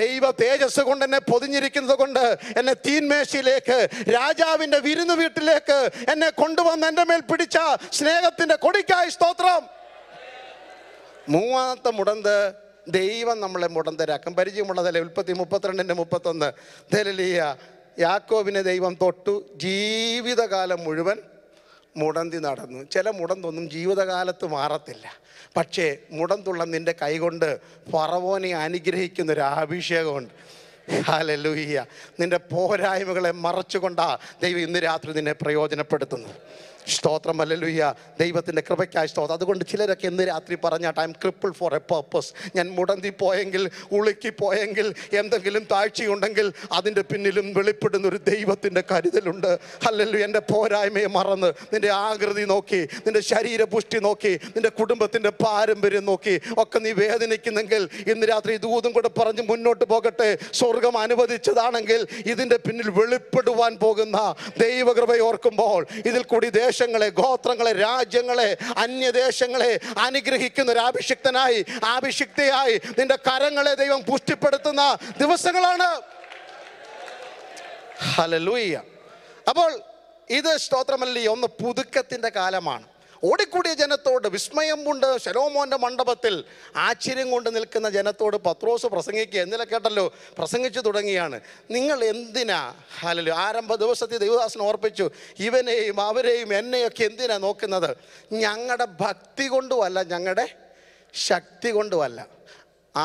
ദൈവ തേജസ് കൊണ്ട് എന്നെ പൊതിഞ്ഞിരിക്കുന്നത് കൊണ്ട് എന്നെ തീന്മേശയിലേക്ക് രാജാവിൻ്റെ വിരുന്ന് വീട്ടിലേക്ക് എന്നെ കൊണ്ടുവന്ന് എൻ്റെ മേൽ പിടിച്ച സ്നേഹത്തിൻ്റെ കൊടിക്കായി സ്തോത്രം മൂന്നാമത്തെ മുടന്ത് ദൈവം നമ്മളെ മുടന്തരാക്കും പരിചയമുള്ളതല്ലേ ഉൽപ്പത്തി മുപ്പത്തിരണ്ടിൻ്റെ മുപ്പത്തൊന്ന് ദലലിയ യാക്കോബിനെ ദൈവം തൊട്ടു ജീവിതകാലം മുഴുവൻ മുടന്തി നടന്നു ചില മുടന്തൊന്നും ജീവിതകാലത്ത് മാറത്തില്ല പക്ഷേ മുടന്തുള്ള നിൻ്റെ കൈകൊണ്ട് ഫറവോനെ അനുഗ്രഹിക്കുന്ന ഒരു അഭിഷേകമുണ്ട് ഹാലലൂയ്യ നിൻ്റെ പോരായ്മകളെ മറച്ചുകൊണ്ടാണ് ദൈവം ഇന്ന് രാത്രി നിന്നെ പ്രയോജനപ്പെടുത്തുന്നത് സ്തോത്രം അല്ലലുയ്യ ദൈവത്തിൻ്റെ കൃപയ്ക്കായി സ്തോത്രം അതുകൊണ്ട് ചിലരൊക്കെ ഇന്ന് രാത്രി പറഞ്ഞാട്ട് I'm cripple for a purpose ഞാൻ മുടന്തി പോയെങ്കിൽ ഉളുക്കി പോയെങ്കിൽ എന്തെങ്കിലും താഴ്ചയുണ്ടെങ്കിൽ അതിൻ്റെ പിന്നിലും വെളിപ്പെടുന്ന ഒരു ദൈവത്തിൻ്റെ കരുതലുണ്ട് അല്ലല്ലോ എൻ്റെ പോരായ്മയെ മറന്ന് നിൻ്റെ ആകൃതി നോക്കി നിൻ്റെ ശരീരപുഷ്ടി നോക്കി നിൻ്റെ കുടുംബത്തിൻ്റെ പാരമ്പര്യം നോക്കി ഒക്കെ നീ വേദനിക്കുന്നെങ്കിൽ ഇന്ന് രാത്രി ദൂതും കൂടെ പറഞ്ഞ് മുന്നോട്ട് പോകട്ടെ സ്വർഗം അനുവദിച്ചതാണെങ്കിൽ ഇതിൻ്റെ പിന്നിൽ വെളിപ്പെടുവാൻ പോകുന്ന ദൈവകൃപയോർക്കുമ്പോൾ ഇതിൽ കൂടി ദേശ ദേശങ്ങളെ ഗോത്രങ്ങളെ രാജ്യങ്ങളെ അന്യദേശങ്ങളെ അനുഗ്രഹിക്കുന്ന ഒരു അഭിഷിക്തനായി അഭിഷിക്തയായി നിന്റെ കരങ്ങളെ ദൈവം പുഷ്ടിപ്പെടുത്തുന്ന ദിവസങ്ങളാണ് ഹലലൂയ്യ അപ്പോൾ ഇത് സ്തോത്രമല്ലി ഒന്ന് പുതുക്കത്തിൻ്റെ കാലമാണ് ഓടിക്കൂടിയ ജനത്തോട് വിസ്മയം കൊണ്ട് ശലോമോൻ്റെ മണ്ഡപത്തിൽ ആശ്ചര്യം കൊണ്ട് നിൽക്കുന്ന ജനത്തോട് പത്രോസ് പ്രസംഗിക്കുക എന്നിലെ കേട്ടല്ലോ പ്രസംഗിച്ചു തുടങ്ങിയാണ് നിങ്ങൾ എന്തിനാ ഹലോ ആരംഭ ദിവസത്തിൽ ദൈവദാസൻ ഓർപ്പിച്ചു ഇവനെയും അവരെയും എന്നെയൊക്കെ എന്തിനാ നോക്കുന്നത് ഞങ്ങളുടെ ഭക്തി കൊണ്ടുമല്ല ഞങ്ങളുടെ ശക്തി കൊണ്ടുമല്ല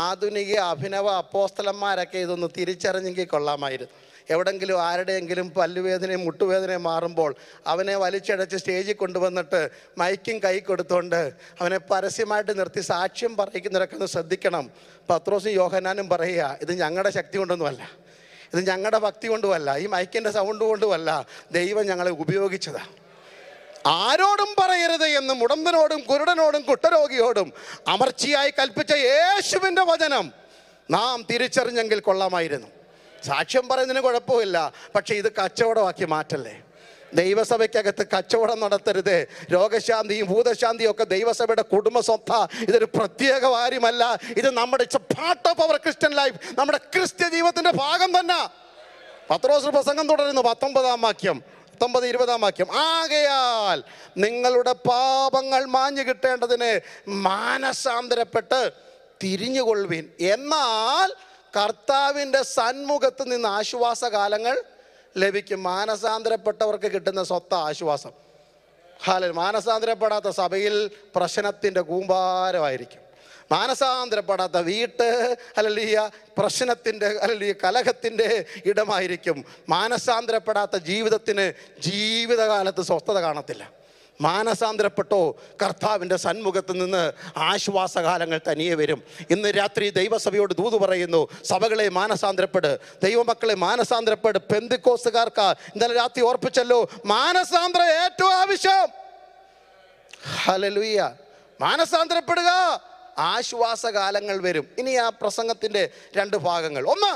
ആധുനിക അഭിനവ അപ്പോസ്തലന്മാരൊക്കെ ഇതൊന്ന് തിരിച്ചറിഞ്ഞെങ്കിൽ കൊള്ളാമായിരുന്നു എവിടെങ്കിലും ആരുടെയെങ്കിലും പല്ലുവേദനയും മുട്ടുവേദനയും മാറുമ്പോൾ അവനെ വലിച്ചടച്ച് സ്റ്റേജിൽ കൊണ്ടുവന്നിട്ട് മൈക്കും കൈ കൊടുത്തുകൊണ്ട് അവനെ പരസ്യമായിട്ട് നിർത്തി സാക്ഷ്യം പറയിക്കുന്നവരൊക്കെ ഒന്ന് ശ്രദ്ധിക്കണം പത്രോസും യോഹനാനും പറയുക ഇത് ഞങ്ങളുടെ ശക്തി കൊണ്ടൊന്നുമല്ല ഇത് ഞങ്ങളുടെ ഭക്തി കൊണ്ടുമല്ല ഈ മൈക്കിൻ്റെ സൗണ്ട് കൊണ്ടുമല്ല ദൈവം ഞങ്ങളെ ഉപയോഗിച്ചതാണ് ആരോടും പറയരുത് എന്ന് മുടമ്പനോടും കുരുടനോടും കുട്ടരോഗിയോടും അമർച്ചയായി കൽപ്പിച്ച യേശുവിൻ്റെ വചനം നാം തിരിച്ചറിഞ്ഞെങ്കിൽ കൊള്ളാമായിരുന്നു സാക്ഷ്യം പറയുന്നതിന് കുഴപ്പമില്ല പക്ഷേ ഇത് കച്ചവടമാക്കി മാറ്റല്ലേ ദൈവസഭയ്ക്കകത്ത് കച്ചവടം നടത്തരുത് രോഗശാന്തിയും ഭൂതശാന്തിയും ഒക്കെ ദൈവസഭയുടെ കുടുംബ സ്വത്ത ഇതൊരു പ്രത്യേക കാര്യമല്ല ഇത് നമ്മുടെ part of our Christian life നമ്മുടെ ക്രിസ്ത്യ ജീവിതത്തിന്റെ ഭാഗം തന്നെ പത്രോസ് പ്രസംഗം തുടരുന്നു പത്തൊമ്പതാം വാക്യം പത്തൊമ്പത് ഇരുപതാം വാക്യം ആകയാൽ നിങ്ങളുടെ പാപങ്ങൾ മാഞ്ഞു കിട്ടേണ്ടതിന് മാനസാന്തരപ്പെട്ട് തിരിഞ്ഞുകൊള്ളുവിൻ എന്നാൽ കർത്താവിൻ്റെ സന്മുഖത്ത് നിന്ന് ആശ്വാസകാലങ്ങൾ ലഭിക്കും മാനസാന്തരപ്പെട്ടവർക്ക് കിട്ടുന്ന സ്വത്ത ആശ്വാസം ഹാല മാനസാന്തരപ്പെടാത്ത സഭയിൽ പ്രശ്നത്തിൻ്റെ കൂമ്പാരമായിരിക്കും മാനസാന്തരപ്പെടാത്ത വീട്ട് അല്ലല്ലീയ പ്രശ്നത്തിൻ്റെ അല്ലല്ലീയ കലഹത്തിൻ്റെ ഇടമായിരിക്കും മാനസാന്തരപ്പെടാത്ത ജീവിതത്തിന് ജീവിതകാലത്ത് സ്വസ്ഥത കാണത്തില്ല മാനസാന്തരപ്പെട്ടോ കർത്താവിൻ്റെ സന്മുഖത്ത് നിന്ന് ആശ്വാസകാലങ്ങൾ തനിയെ വരും ഇന്ന് രാത്രി ദൈവസഭയോട് ദൂത് പറയുന്നു സഭകളെ മാനസാന്തരപ്പെട് ദൈവമക്കളെ മാനസാന്തരപ്പെട് പെന്തിക്കോസുകാർക്ക് ഇന്നലെ രാത്രി ഓർപ്പിച്ചല്ലോ മാനസാന്തര ഏറ്റവും ആവശ്യം ഹലലുയ്യ മാനസാന്തരപ്പെടുക ആശ്വാസകാലങ്ങൾ വരും ഇനി ആ പ്രസംഗത്തിൻ്റെ രണ്ട് ഭാഗങ്ങൾ ഒന്ന്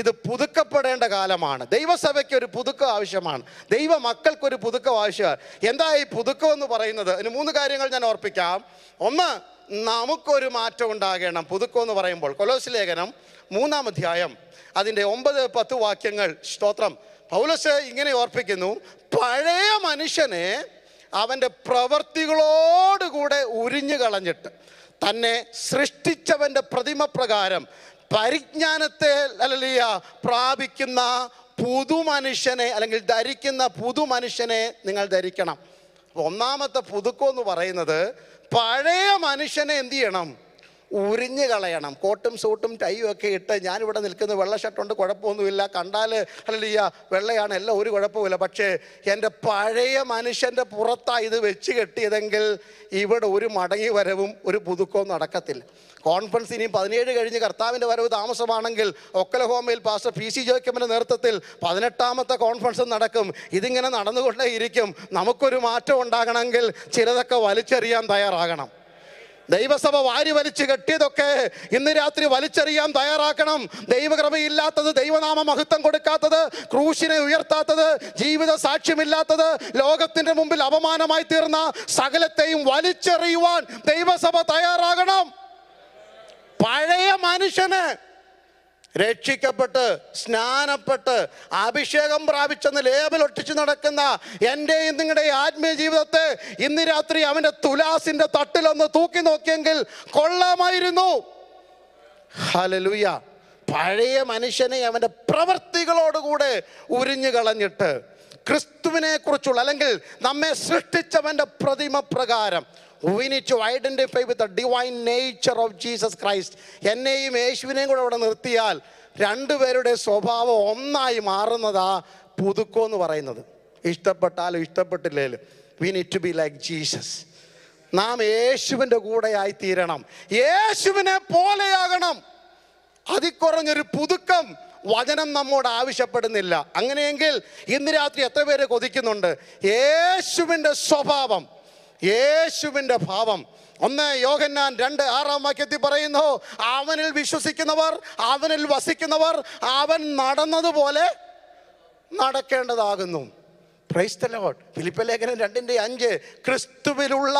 ഇത് പുതുക്കപ്പെടേണ്ട കാലമാണ് ദൈവസഭയ്ക്ക് ഒരു പുതുക്കം ആവശ്യമാണ് ദൈവ മക്കൾക്കൊരു പുതുക്കം ആവശ്യമാണ് എന്താ ഈ പുതുക്കം എന്ന് പറയുന്നത് അതിന് മൂന്ന് കാര്യങ്ങൾ ഞാൻ ഓർപ്പിക്കാം ഒന്ന് നമുക്കൊരു മാറ്റം ഉണ്ടാകണം പുതുക്കം എന്ന് പറയുമ്പോൾ കൊലോസ് ലേഖനം മൂന്നാം അധ്യായം അതിൻ്റെ ഒമ്പത് പത്ത് വാക്യങ്ങൾ സ്തോത്രം പൗലസ് ഇങ്ങനെ ഓർപ്പിക്കുന്നു പഴയ മനുഷ്യനെ അവൻ്റെ പ്രവർത്തികളോടുകൂടെ ഉരിഞ്ഞു കളഞ്ഞിട്ട് തന്നെ സൃഷ്ടിച്ചവൻ്റെ പ്രതിമ പ്രകാരം പരിജ്ഞാനത്തെ അല്ലല്ല പ്രാപിക്കുന്ന പുതു മനുഷ്യനെ അല്ലെങ്കിൽ ധരിക്കുന്ന പുതു മനുഷ്യനെ നിങ്ങൾ ധരിക്കണം ഒന്നാമത്തെ പുതുക്കം എന്ന് പറയുന്നത് പഴയ മനുഷ്യനെ എന്ത് ചെയ്യണം ഉരിഞ്ഞു കളയണം കോട്ടും സൂട്ടും ടൈയും ഒക്കെ ഇട്ട് ഞാനിവിടെ നിൽക്കുന്ന വെള്ള ഷർട്ടുണ്ട് കുഴപ്പമൊന്നുമില്ല കണ്ടാൽ അല്ലയ്യ വെള്ളയാണ് എല്ലാം ഒരു കുഴപ്പമില്ല പക്ഷേ എൻ്റെ പഴയ മനുഷ്യൻ്റെ പുറത്താണ് ഇത് വെച്ച് കെട്ടിയതെങ്കിൽ ഇവിടെ ഒരു മടങ്ങി വരവും ഒരു പുതുക്കവും നടക്കത്തില്ല കോൺഫറൻസ് ഇനിയും പതിനേഴ് കഴിഞ്ഞ് കർത്താവിൻ്റെ വരവ് താമസമാണെങ്കിൽ ഒക്കലഹോമയിൽ പാസ്റ്റർ പി സി ജോയ്ക്കമ്മൻ്റെ നേതൃത്വത്തിൽ പതിനെട്ടാമത്തെ കോൺഫറൻസ് നടക്കും ഇതിങ്ങനെ നടന്നുകൊണ്ടേ ഇരിക്കും നമുക്കൊരു മാറ്റം ഉണ്ടാകണമെങ്കിൽ ചിലതൊക്കെ വലിച്ചെറിയാൻ തയ്യാറാകണം ദൈവസഭ വാരി വലിച്ചു കെട്ടിയതൊക്കെ ഇന്ന് രാത്രി വലിച്ചെറിയാൻ തയ്യാറാക്കണം ദൈവകൃപയില്ലാത്തത് ദൈവനാമ മഹത്വം കൊടുക്കാത്തത് ക്രൂശിനെ ഉയർത്താത്തത് ജീവിത സാക്ഷ്യമില്ലാത്തത് ലോകത്തിന്റെ മുമ്പിൽ അപമാനമായി തീർന്ന സകലത്തെയും വലിച്ചെറിയുവാൻ ദൈവസഭ തയ്യാറാകണം പഴയ മനുഷ്യന് രക്ഷിക്കപ്പെട്ട് സ്നാനപ്പെട്ട് അഭിഷേകം പ്രാപിച്ചെന്ന് ലേബൽ ഒട്ടിച്ച് നടക്കുന്ന എൻ്റെയും നിങ്ങളുടെ ആത്മീയ ജീവിതത്തെ ഇന്ന് രാത്രി അവൻ്റെ തുലാസിൻ്റെ തട്ടിലൊന്ന് തൂക്കി നോക്കിയെങ്കിൽ കൊള്ളാമായിരുന്നു ഹലലുയ പഴയ മനുഷ്യനെ അവൻ്റെ പ്രവൃത്തികളോടുകൂടെ ഉരിഞ്ഞു കളഞ്ഞിട്ട് ക്രിസ്തുവിനെ കുറിച്ചുള്ള അല്ലെങ്കിൽ നമ്മെ സൃഷ്ടിച്ചവൻ്റെ പ്രതിമ പ്രകാരം we need to identify with the divine nature of Jesus Christ എന്നെയും യേശുവിനെയും കൂടെ അവിടെ നിർത്തിയാൽ രണ്ടുപേരുടെ സ്വഭാവം ഒന്നായി മാറുന്നതാ പുതുക്കോ എന്ന് പറയുന്നത് ഇഷ്ടപ്പെട്ടാലും ഇഷ്ടപ്പെട്ടില്ലേലും we need to be like Jesus നാം യേശുവിൻ്റെ കൂടെയായി തീരണം യേശുവിനെ പോലെയാകണം അതിക്കുറഞ്ഞൊരു പുതുക്കം വചനം നമ്മോട് ആവശ്യപ്പെടുന്നില്ല അങ്ങനെയെങ്കിൽ ഇന്ന് രാത്രി എത്ര പേര് കൊതിക്കുന്നുണ്ട് യേശുവിൻ്റെ സ്വഭാവം യേശുവിൻ്റെ ഭാവം ഒന്ന് യോഗന്നാൻ രണ്ട് ആറാം വാക്യത്തിൽ പറയുന്നു അവനിൽ വിശ്വസിക്കുന്നവർ അവനിൽ വസിക്കുന്നവർ അവൻ നടന്നതുപോലെ നടക്കേണ്ടതാകുന്നു ക്രൈസ്തലോട്ട് ഫിലിപ്പ ലേഖനം രണ്ടിൻ്റെ അഞ്ച് ക്രിസ്തുവിലുള്ള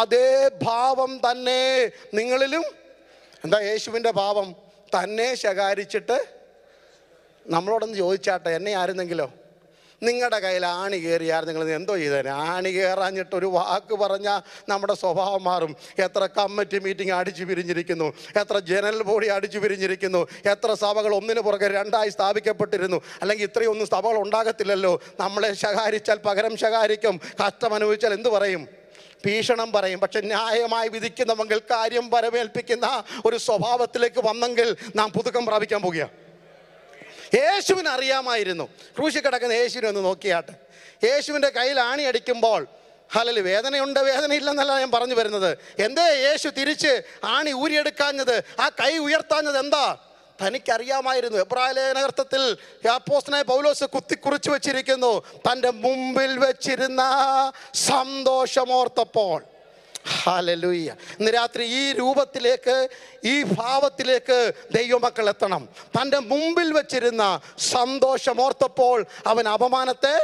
അതേ ഭാവം തന്നെ നിങ്ങളിലും എന്താ യേശുവിൻ്റെ ഭാവം തന്നെ ശകാരിച്ചിട്ട് നമ്മളോടൊന്ന് ചോദിച്ചാട്ടെ എന്നെ ആയിരുന്നെങ്കിലോ നിങ്ങളുടെ കയ്യിൽ ആണി കയറിയാൽ നിങ്ങൾ എന്തോ ചെയ്തേനെ ആണി കയറാഞ്ഞിട്ടൊരു ഒരു വാക്ക് പറഞ്ഞാൽ നമ്മുടെ സ്വഭാവം മാറും എത്ര കമ്മിറ്റി മീറ്റിംഗ് അടിച്ചു പിരിഞ്ഞിരിക്കുന്നു എത്ര ജനറൽ ബോഡി അടിച്ചു പിരിഞ്ഞിരിക്കുന്നു എത്ര സഭകൾ ഒന്നിനു പുറകെ രണ്ടായി സ്ഥാപിക്കപ്പെട്ടിരുന്നു അല്ലെങ്കിൽ ഇത്രയൊന്നും സഭകൾ ഉണ്ടാകത്തില്ലല്ലോ നമ്മളെ ശകാരിച്ചാൽ പകരം ശകാരിക്കും കഷ്ടം അനുഭവിച്ചാൽ എന്തു പറയും ഭീഷണം പറയും പക്ഷെ ന്യായമായി വിധിക്കുന്നവെങ്കിൽ കാര്യം വരവേൽപ്പിക്കുന്ന ഒരു സ്വഭാവത്തിലേക്ക് വന്നെങ്കിൽ നാം പുതുക്കം പ്രാപിക്കാൻ പോകുകയാണ് യേശുവിന് അറിയാമായിരുന്നു ക്രൂശി കിടക്കുന്ന യേശുവിനെ ഒന്ന് നോക്കിയാട്ട് യേശുവിൻ്റെ കയ്യിൽ ആണി അടിക്കുമ്പോൾ ഹലല് വേദനയുണ്ട് വേദനയില്ലെന്നല്ല ഞാൻ പറഞ്ഞു വരുന്നത് എന്തേ യേശു തിരിച്ച് ആണി ഊരിയെടുക്കാഞ്ഞത് ആ കൈ ഉയർത്താഞ്ഞത് എന്താ തനിക്കറിയാമായിരുന്നു എബ്രായ ലേഖനത്തിൽ അപ്പോസ്റ്റനായ പൗലോസ് കുത്തിക്കുറിച്ച് വെച്ചിരിക്കുന്നു തൻ്റെ മുമ്പിൽ വെച്ചിരുന്ന സന്തോഷമോർത്തപ്പോൾ ഹാലലൂയ്യ ഇന്ന് രാത്രി ഈ രൂപത്തിലേക്ക് ഈ ഭാവത്തിലേക്ക് ദൈവമക്കൾ എത്തണം തൻ്റെ മുമ്പിൽ വച്ചിരുന്ന സന്തോഷം ഓർത്തപ്പോൾ അവൻ അപമാനത്തെ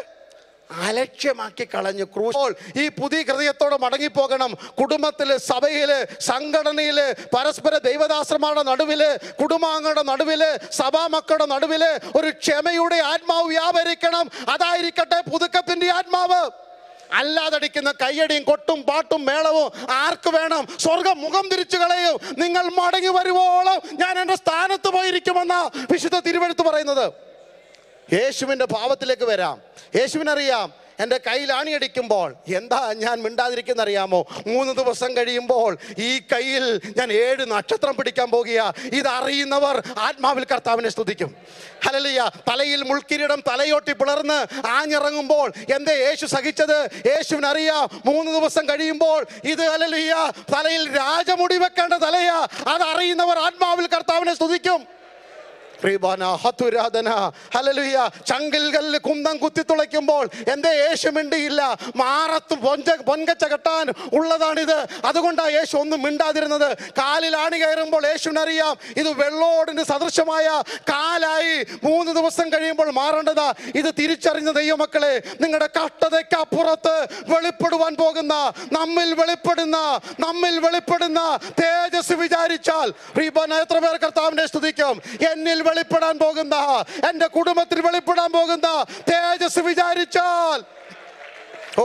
അലക്ഷ്യമാക്കി കളഞ്ഞു ക്രൂശോൾ ഈ പുതിയ ഹൃദയത്തോടെ മടങ്ങിപ്പോകണം കുടുംബത്തില് സഭയില് സംഘടനയില് പരസ്പര ദൈവദാശ്രമങ്ങളുടെ നടുവില് കുടുംബാംഗങ്ങളുടെ നടുവിൽ സഭാമക്കളുടെ നടുവില് ഒരു ക്ഷമയുടെ ആത്മാവ് വ്യാപരിക്കണം അതായിരിക്കട്ടെ പുതുക്കത്തിന്റെ ആത്മാവ് അല്ലാതടിക്കുന്ന കയ്യടിയും കൊട്ടും പാട്ടും മേളവും ആർക്ക് വേണം സ്വർഗം മുഖം തിരിച്ചു കളയും നിങ്ങൾ മടങ്ങി വരുവോളം ഞാൻ എൻ്റെ സ്ഥാനത്ത് പോയിരിക്കുമെന്ന വിശുദ്ധ തിരുവെഴുത്ത് പറയുന്നത് യേശുവിൻ്റെ ഭാവത്തിലേക്ക് വരാം യേശുവിനറിയാം എൻ്റെ കയ്യിൽ അണിയടിക്കുമ്പോൾ എന്താ ഞാൻ മിണ്ടാതിരിക്കുന്ന അറിയാമോ മൂന്ന് ദിവസം കഴിയുമ്പോൾ ഈ കയ്യിൽ ഞാൻ ഏഴ് നക്ഷത്രം പിടിക്കാൻ പോകുക ഇതറിയുന്നവർ ആത്മാവിൽ കർത്താവിനെ സ്തുതിക്കും ഹലലിയ തലയിൽ മുൾക്കിരീടം തലയോട്ടി പിളർന്ന് ആഞ്ഞിറങ്ങുമ്പോൾ എന്തേ യേശു സഹിച്ചത് യേശുവിനറിയാം മൂന്ന് ദിവസം കഴിയുമ്പോൾ ഇത് ഹലലിയ തലയിൽ രാജമുടി വെക്കേണ്ട തലയാ അതറിയുന്നവർ ആത്മാവിൽ കർത്താവിനെ സ്തുതിക്കും റീബാന ഹതുരാധന ഹലലുയ ചങ്കിൽ കല്ല് കുന്തം യേശു മിണ്ടിയില്ല മാറത്ത് പൊഞ്ച കെട്ടാൻ ഉള്ളതാണിത് അതുകൊണ്ടാണ് യേശു ഒന്നും മിണ്ടാതിരുന്നത് കാലിൽ ആണി കയറുമ്പോൾ യേശുവിനറിയാം ഇത് വെള്ളോടിന് സദൃശമായ കാലായി മൂന്ന് ദിവസം കഴിയുമ്പോൾ മാറേണ്ടതാ ഇത് തിരിച്ചറിഞ്ഞ ദൈവമക്കളെ നിങ്ങളുടെ കട്ടതയ്ക്ക് അപ്പുറത്ത് വെളിപ്പെടുവാൻ പോകുന്ന നമ്മിൽ വെളിപ്പെടുന്ന നമ്മിൽ വെളിപ്പെടുന്ന തേജസ് വിചാരിച്ചാൽ എത്ര പേർ കർത്താവിനെ സ്തുതിക്കും എന്നിൽ വെളിപ്പെടാൻ പോകുന്ന എന്റെ കുടുംബത്തിൽ വെളിപ്പെടാൻ പോകുന്ന തേജസ് വിചാരിച്ചാൽ ഓ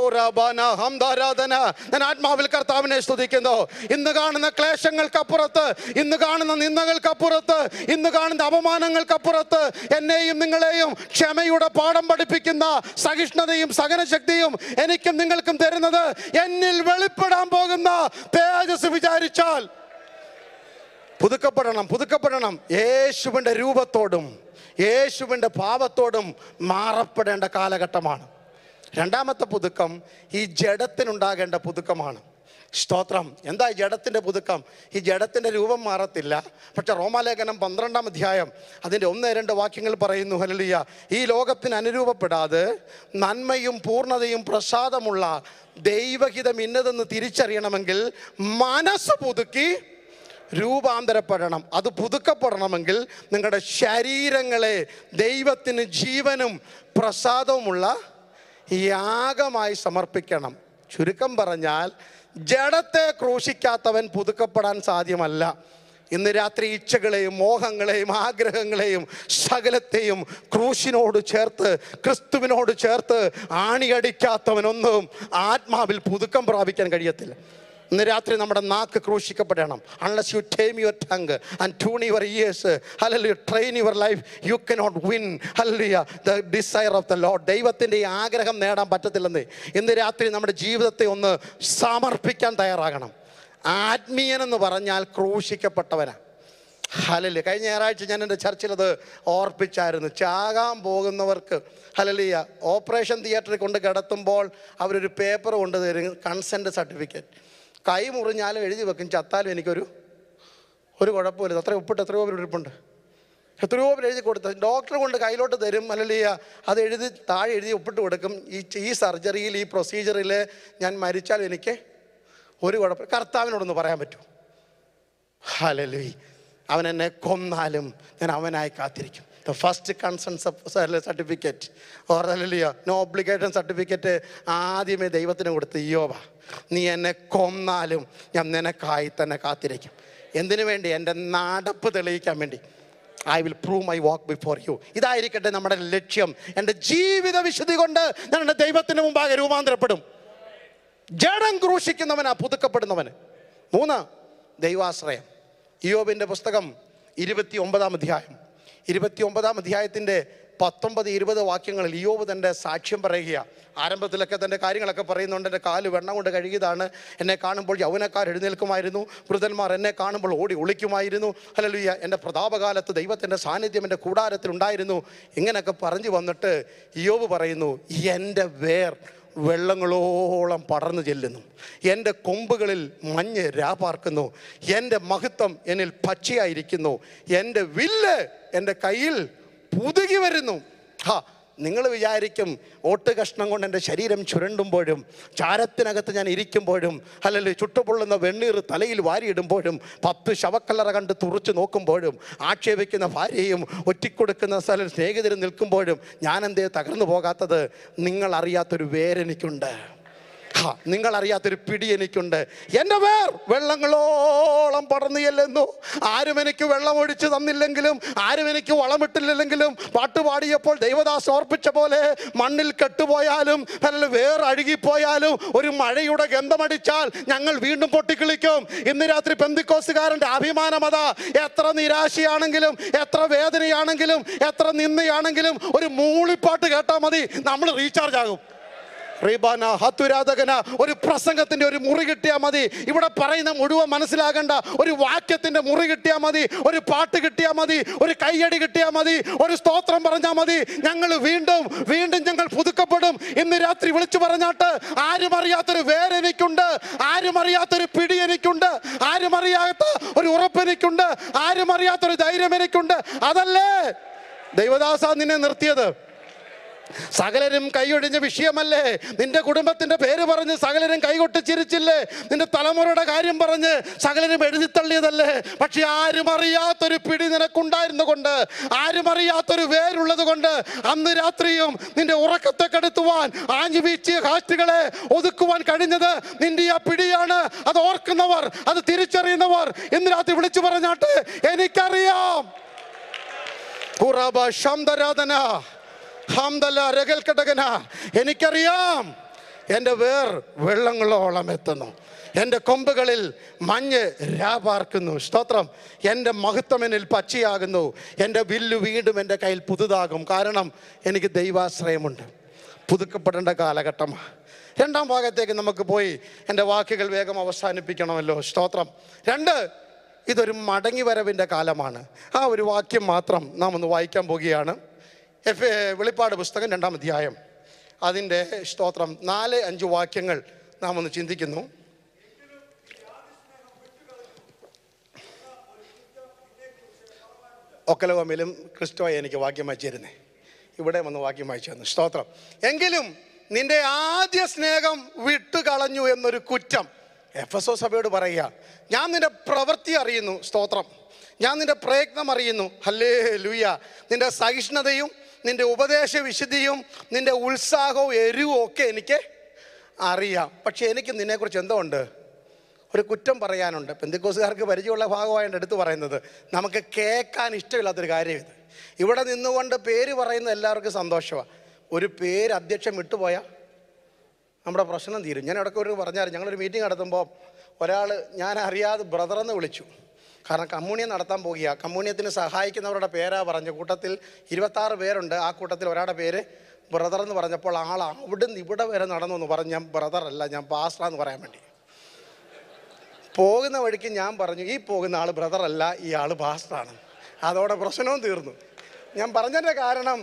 ഹംദാരാധന ഞാൻ ആത്മാവിൽ കർത്താവിനെ സ്തുതിക്കുന്നു ഇന്ന് കാണുന്ന ക്ലേശങ്ങൾക്കപ്പുറത്ത് ഇന്ന് കാണുന്ന നിന്ദകൾക്കപ്പുറത്ത് ഇന്ന് കാണുന്ന അപമാനങ്ങൾക്കപ്പുറത്ത് എന്നെയും നിങ്ങളെയും ക്ഷമയുടെ പാഠം പഠിപ്പിക്കുന്ന സഹിഷ്ണുതയും സഹനശക്തിയും എനിക്കും നിങ്ങൾക്കും തരുന്നത് എന്നിൽ വെളിപ്പെടാൻ പോകുന്ന തേജസ് വിചാരിച്ചാൽ പുതുക്കപ്പെടണം പുതുക്കപ്പെടണം യേശുവിൻ്റെ രൂപത്തോടും യേശുവിൻ്റെ ഭാവത്തോടും മാറപ്പെടേണ്ട കാലഘട്ടമാണ് രണ്ടാമത്തെ പുതുക്കം ഈ ജഡത്തിനുണ്ടാകേണ്ട പുതുക്കമാണ് സ്തോത്രം എന്താ ജഡത്തിൻ്റെ പുതുക്കം ഈ ജഡത്തിൻ്റെ രൂപം മാറത്തില്ല പക്ഷെ റോമാലേഖനം പന്ത്രണ്ടാം അധ്യായം അതിൻ്റെ ഒന്ന് രണ്ട് വാക്യങ്ങൾ പറയുന്നു ഹലലിയ ഈ ലോകത്തിന് അനുരൂപപ്പെടാതെ നന്മയും പൂർണ്ണതയും പ്രസാദമുള്ള ദൈവഹിതം ഇന്നതെന്ന് തിരിച്ചറിയണമെങ്കിൽ മനസ്സ് പുതുക്കി രൂപാന്തരപ്പെടണം അത് പുതുക്കപ്പെടണമെങ്കിൽ നിങ്ങളുടെ ശരീരങ്ങളെ ദൈവത്തിന് ജീവനും പ്രസാദവുമുള്ള യാഗമായി സമർപ്പിക്കണം ചുരുക്കം പറഞ്ഞാൽ ജഡത്തെ ക്രൂശിക്കാത്തവൻ പുതുക്കപ്പെടാൻ സാധ്യമല്ല ഇന്ന് രാത്രി ഇച്ഛകളെയും മോഹങ്ങളെയും ആഗ്രഹങ്ങളെയും സകലത്തെയും ക്രൂശിനോട് ചേർത്ത് ക്രിസ്തുവിനോട് ചേർത്ത് ആണിയടിക്കാത്തവനൊന്നും ആത്മാവിൽ പുതുക്കം പ്രാപിക്കാൻ കഴിയത്തില്ല ഇന്ന് രാത്രി നമ്മുടെ നാക്ക് ക്രൂശിക്കപ്പെടണം unless you tame your tongue and tune your ears അല്ലെങ്കിൽ train your life you not win അല്ലിയ the desire of the lord ദൈവത്തിൻ്റെ ഈ ആഗ്രഹം നേടാൻ പറ്റത്തില്ലെന്നേ ഇന്ന് രാത്രി നമ്മുടെ ജീവിതത്തെ ഒന്ന് സമർപ്പിക്കാൻ തയ്യാറാകണം ആത്മീയനെന്ന് പറഞ്ഞാൽ ക്രൂശിക്കപ്പെട്ടവനാണ് ഹലല് കഴിഞ്ഞ ഞായറാഴ്ച ഞാൻ എൻ്റെ ചർച്ചിലത് ഓർപ്പിച്ചായിരുന്നു ചാകാൻ പോകുന്നവർക്ക് ഹലലിയ ഓപ്പറേഷൻ തിയേറ്ററിൽ കൊണ്ട് കിടത്തുമ്പോൾ അവരൊരു പേപ്പർ കൊണ്ടുതരും കൺസെൻറ്റ് സർട്ടിഫിക്കറ്റ് കൈ മുറിഞ്ഞാലും എഴുതി വെക്കും ചത്താലും എനിക്കൊരു ഒരു കുഴപ്പമില്ല അത്ര ഉപ്പിട്ട് എത്രയോ പേര് ഉരുപ്പുണ്ട് എത്രയോ പേര് എഴുതി കൊടുത്ത ഡോക്ടർ കൊണ്ട് കയ്യിലോട്ട് തരും അല്ലെങ്കിൽ അത് എഴുതി താഴെ എഴുതി ഒപ്പിട്ട് കൊടുക്കും ഈ ഈ സർജറിയിൽ ഈ പ്രൊസീജിയറിൽ ഞാൻ മരിച്ചാൽ എനിക്ക് ഒരു കുഴപ്പം കർത്താവിനോടൊന്ന് പറയാൻ പറ്റൂ ഹലലുയി അവൻ എന്നെ കൊന്നാലും ഞാൻ അവനായി കാത്തിരിക്കും the first concern certificate or അല്ലല്ലയോ നോ ഒബ്ലിക്കേഷൻ സർട്ടിഫിക്കറ്റ് ആദ്യമേ ദൈവത്തിന് കൊടുത്ത് യോബ നീ എന്നെ കൊന്നാലും ഞാൻ നിനക്കായി തന്നെ കാത്തിരിക്കും എന്തിനു വേണ്ടി എൻ്റെ നടപ്പ് തെളിയിക്കാൻ വേണ്ടി I will prove my walk before you ഇതായിരിക്കട്ടെ നമ്മുടെ ലക്ഷ്യം എൻ്റെ ജീവിത വിശുദ്ധി കൊണ്ട് ഞാൻ എൻ്റെ ദൈവത്തിന് മുമ്പാകെ രൂപാന്തരപ്പെടും ജഡം ക്രൂശിക്കുന്നവനാ പുതുക്കപ്പെടുന്നവന് മൂന്ന് ദൈവാശ്രയം യോബിൻ്റെ പുസ്തകം ഇരുപത്തി ഒമ്പതാം അധ്യായം ഇരുപത്തി ഒമ്പതാം അധ്യായത്തിൻ്റെ പത്തൊമ്പത് ഇരുപത് വാക്യങ്ങളിൽ യോബ് തൻ്റെ സാക്ഷ്യം പറയുക ആരംഭത്തിലൊക്കെ തൻ്റെ കാര്യങ്ങളൊക്കെ പറയുന്നുണ്ട് എൻ്റെ കാല് വെണ്ണം കൊണ്ട് കഴുകിയതാണ് എന്നെ കാണുമ്പോൾ യൗവനക്കാർ എഴുന്നേൽക്കുമായിരുന്നു വൃതന്മാർ എന്നെ കാണുമ്പോൾ ഓടി ഒളിക്കുമായിരുന്നു അല്ലല്ലുയ്യ എൻ്റെ പ്രതാപകാലത്ത് ദൈവത്തിൻ്റെ സാന്നിധ്യം എൻ്റെ കൂടാരത്തിൽ ഉണ്ടായിരുന്നു ഇങ്ങനെയൊക്കെ പറഞ്ഞു വന്നിട്ട് യോബ് പറയുന്നു എൻ്റെ വേർ വെള്ളങ്ങളോളം പടർന്നു ചെല്ലുന്നു എൻ്റെ കൊമ്പുകളിൽ മഞ്ഞ് രാപാർക്കുന്നു എൻ്റെ മഹത്വം എന്നിൽ പച്ചയായിരിക്കുന്നു എൻ്റെ വില്ല് എൻ്റെ കയ്യിൽ പുതുകി വരുന്നു ഹാ നിങ്ങൾ വിചാരിക്കും ഓട്ട് കഷ്ണം കൊണ്ട് എൻ്റെ ശരീരം ചുരണ്ടുമ്പോഴും ചാരത്തിനകത്ത് ഞാൻ ഇരിക്കുമ്പോഴും അല്ലെങ്കിൽ ചുട്ടുപൊള്ളുന്ന വെണ്ണീർ തലയിൽ വാരിയിടുമ്പോഴും പത്ത് ശവക്കല്ലറ കണ്ട് തുറച്ചു നോക്കുമ്പോഴും ആക്ഷേപിക്കുന്ന ഭാര്യയും ഒറ്റിക്കൊടുക്കുന്ന സ്ഥലം സ്നേഹിതരും നിൽക്കുമ്പോഴും ഞാനെന്തേ തകർന്നു പോകാത്തത് നിങ്ങളറിയാത്തൊരു വേരെനിക്കുണ്ട് നിങ്ങളറിയാത്തൊരു പിടി എനിക്കുണ്ട് എൻ്റെ പേർ വെള്ളങ്ങളോളം പടർന്നു ചെല്ലുന്നു ആരും എനിക്ക് വെള്ളം ഒഴിച്ചു തന്നില്ലെങ്കിലും ആരും എനിക്ക് വളമിട്ടില്ലെങ്കിലും പാട്ടുപാടിയപ്പോൾ ദൈവദാസ് ഓർപ്പിച്ച പോലെ മണ്ണിൽ കെട്ടുപോയാലും അല്ലെങ്കിൽ വേറഴുകിപ്പോയാലും ഒരു മഴയുടെ ഗന്ധമടിച്ചാൽ ഞങ്ങൾ വീണ്ടും പൊട്ടിക്കിളിക്കും ഇന്ന് രാത്രി പെന്തിക്കോസുകാരൻ്റെ അഭിമാനം അതാ എത്ര നിരാശയാണെങ്കിലും എത്ര വേദനയാണെങ്കിലും എത്ര നിന്നയാണെങ്കിലും ഒരു മൂളിപ്പാട്ട് കേട്ടാൽ മതി നമ്മൾ റീചാർജ് ആകും റീബാന ഹത്തുരാധകന ഒരു പ്രസംഗത്തിൻ്റെ ഒരു മുറി കിട്ടിയാൽ മതി ഇവിടെ പറയുന്ന മുഴുവൻ മനസ്സിലാകേണ്ട ഒരു വാക്യത്തിൻ്റെ മുറി കിട്ടിയാൽ മതി ഒരു പാട്ട് കിട്ടിയാൽ മതി ഒരു കയ്യടി കിട്ടിയാൽ മതി ഒരു സ്തോത്രം പറഞ്ഞാൽ മതി ഞങ്ങൾ വീണ്ടും വീണ്ടും ഞങ്ങൾ പുതുക്കപ്പെടും ഇന്ന് രാത്രി വിളിച്ചു പറഞ്ഞാട്ട് ആരും അറിയാത്തൊരു വേരെനിക്കുണ്ട് ആരും അറിയാത്തൊരു പിടി എനിക്കുണ്ട് ആരും അറിയാത്ത ഒരു ഉറപ്പ് എനിക്കുണ്ട് ആരും അറിയാത്തൊരു ധൈര്യം എനിക്കുണ്ട് അതല്ലേ ദൈവദാസ നിന്നെ നിർത്തിയത് സകലരും കൈയൊഴിഞ്ഞ വിഷയമല്ലേ നിന്റെ കുടുംബത്തിന്റെ പേര് പറഞ്ഞ് സകലരും കൈകൊട്ട് ചിരിച്ചില്ലേ നിന്റെ തലമുറയുടെ കാര്യം പറഞ്ഞ് സകലരും എഴുതിത്തള്ളിയതല്ലേ പക്ഷെ ആരും അറിയാത്തൊരു പിടി നിനക്കുണ്ടായിരുന്നു കൊണ്ട് ആരും അറിയാത്തൊരു വേരുള്ളത് കൊണ്ട് അന്ന് രാത്രിയും നിന്റെ ഉറക്കത്തെ കെടുത്തുവാൻ ആഞ്ഞു വീഴ്ചിയ കാറ്റുകളെ ഒതുക്കുവാൻ കഴിഞ്ഞത് നിന്റെ ആ പിടിയാണ് അത് ഓർക്കുന്നവർ അത് തിരിച്ചറിയുന്നവർ ഇന്ന് രാത്രി വിളിച്ചു പറഞ്ഞാട്ട് എനിക്കറിയാം ശാന്തരാധന ഹംദല്ല രകൽക്കടകന എനിക്കറിയാം എൻ്റെ വേർ വെള്ളങ്ങളോളം എത്തുന്നു എൻ്റെ കൊമ്പുകളിൽ മഞ്ഞ് രാപാർക്കുന്നു സ്തോത്രം എൻ്റെ മഹത്വമെനിൽ പച്ചയാകുന്നു എൻ്റെ വില്ലു വീണ്ടും എൻ്റെ കയ്യിൽ പുതുതാകും കാരണം എനിക്ക് ദൈവാശ്രയമുണ്ട് പുതുക്കപ്പെടേണ്ട കാലഘട്ടമാണ് രണ്ടാം ഭാഗത്തേക്ക് നമുക്ക് പോയി എൻ്റെ വാക്കുകൾ വേഗം അവസാനിപ്പിക്കണമല്ലോ സ്തോത്രം രണ്ട് ഇതൊരു മടങ്ങി വരവിൻ്റെ കാലമാണ് ആ ഒരു വാക്യം മാത്രം നാം ഒന്ന് വായിക്കാൻ പോകുകയാണ് എഫ് വെളിപ്പാട് പുസ്തകം രണ്ടാം അധ്യായം അതിൻ്റെ സ്തോത്രം നാല് അഞ്ച് വാക്യങ്ങൾ നാം ഒന്ന് ചിന്തിക്കുന്നു ഒക്കലവമ്മിലും ക്രിസ്തോ എനിക്ക് വാക്യം വായിച്ചിരുന്നേ ഇവിടെ വന്ന് വാക്യം വായിച്ചു തന്നു സ്തോത്രം എങ്കിലും നിന്റെ ആദ്യ സ്നേഹം വിട്ടുകളഞ്ഞു എന്നൊരു കുറ്റം എഫ് എസ് ഒ സഭയോട് പറയുക ഞാൻ നിന്റെ പ്രവൃത്തി അറിയുന്നു സ്തോത്രം ഞാൻ നിന്റെ പ്രയത്നം അറിയുന്നു ഹല്ലേ ലൂയ നിന്റെ സഹിഷ്ണുതയും നിൻ്റെ ഉപദേശ വിശുദ്ധിയും നിൻ്റെ ഉത്സാഹവും എരിവും ഒക്കെ എനിക്ക് അറിയാം പക്ഷെ എനിക്ക് നിന്നെക്കുറിച്ച് എന്തോ ഉണ്ട് ഒരു കുറ്റം പറയാനുണ്ട് പെന്തിക്കോസുകാർക്ക് പരിചയമുള്ള ഭാഗമായിട്ട് എടുത്തു പറയുന്നത് നമുക്ക് കേൾക്കാൻ ഇഷ്ടമില്ലാത്തൊരു കാര്യം ഇത് ഇവിടെ നിന്നുകൊണ്ട് പേര് പറയുന്ന എല്ലാവർക്കും സന്തോഷമാണ് ഒരു പേര് അധ്യക്ഷം വിട്ടുപോയാൽ നമ്മുടെ പ്രശ്നം തീരും ഞാൻ ഇടയ്ക്ക് ഒരു പറഞ്ഞായിരുന്നു ഞങ്ങളൊരു മീറ്റിംഗ് നടത്തുമ്പോൾ ഒരാൾ ഞാൻ അറിയാതെ ബ്രദറെന്ന് വിളിച്ചു കാരണം കമ്മ്യൂണിയം നടത്താൻ പോകുക കമ്മ്യൂണിയത്തിന് സഹായിക്കുന്നവരുടെ പേരാ പറഞ്ഞു കൂട്ടത്തിൽ ഇരുപത്താറ് പേരുണ്ട് ആ കൂട്ടത്തിൽ ഒരാളുടെ പേര് ബ്രദർ എന്ന് പറഞ്ഞപ്പോൾ ആൾ അവിടുന്ന് ഇവിടെ വരെ നടന്നു എന്ന് പറഞ്ഞു ഞാൻ ബ്രദറല്ല ഞാൻ പാസ്റ്റർ എന്ന് പറയാൻ വേണ്ടി പോകുന്ന വഴിക്ക് ഞാൻ പറഞ്ഞു ഈ പോകുന്ന ആൾ ബ്രദറല്ല ഈ ആൾ പാസ്റ്ററാണ് അതോടെ പ്രശ്നവും തീർന്നു ഞാൻ പറഞ്ഞതിൻ്റെ കാരണം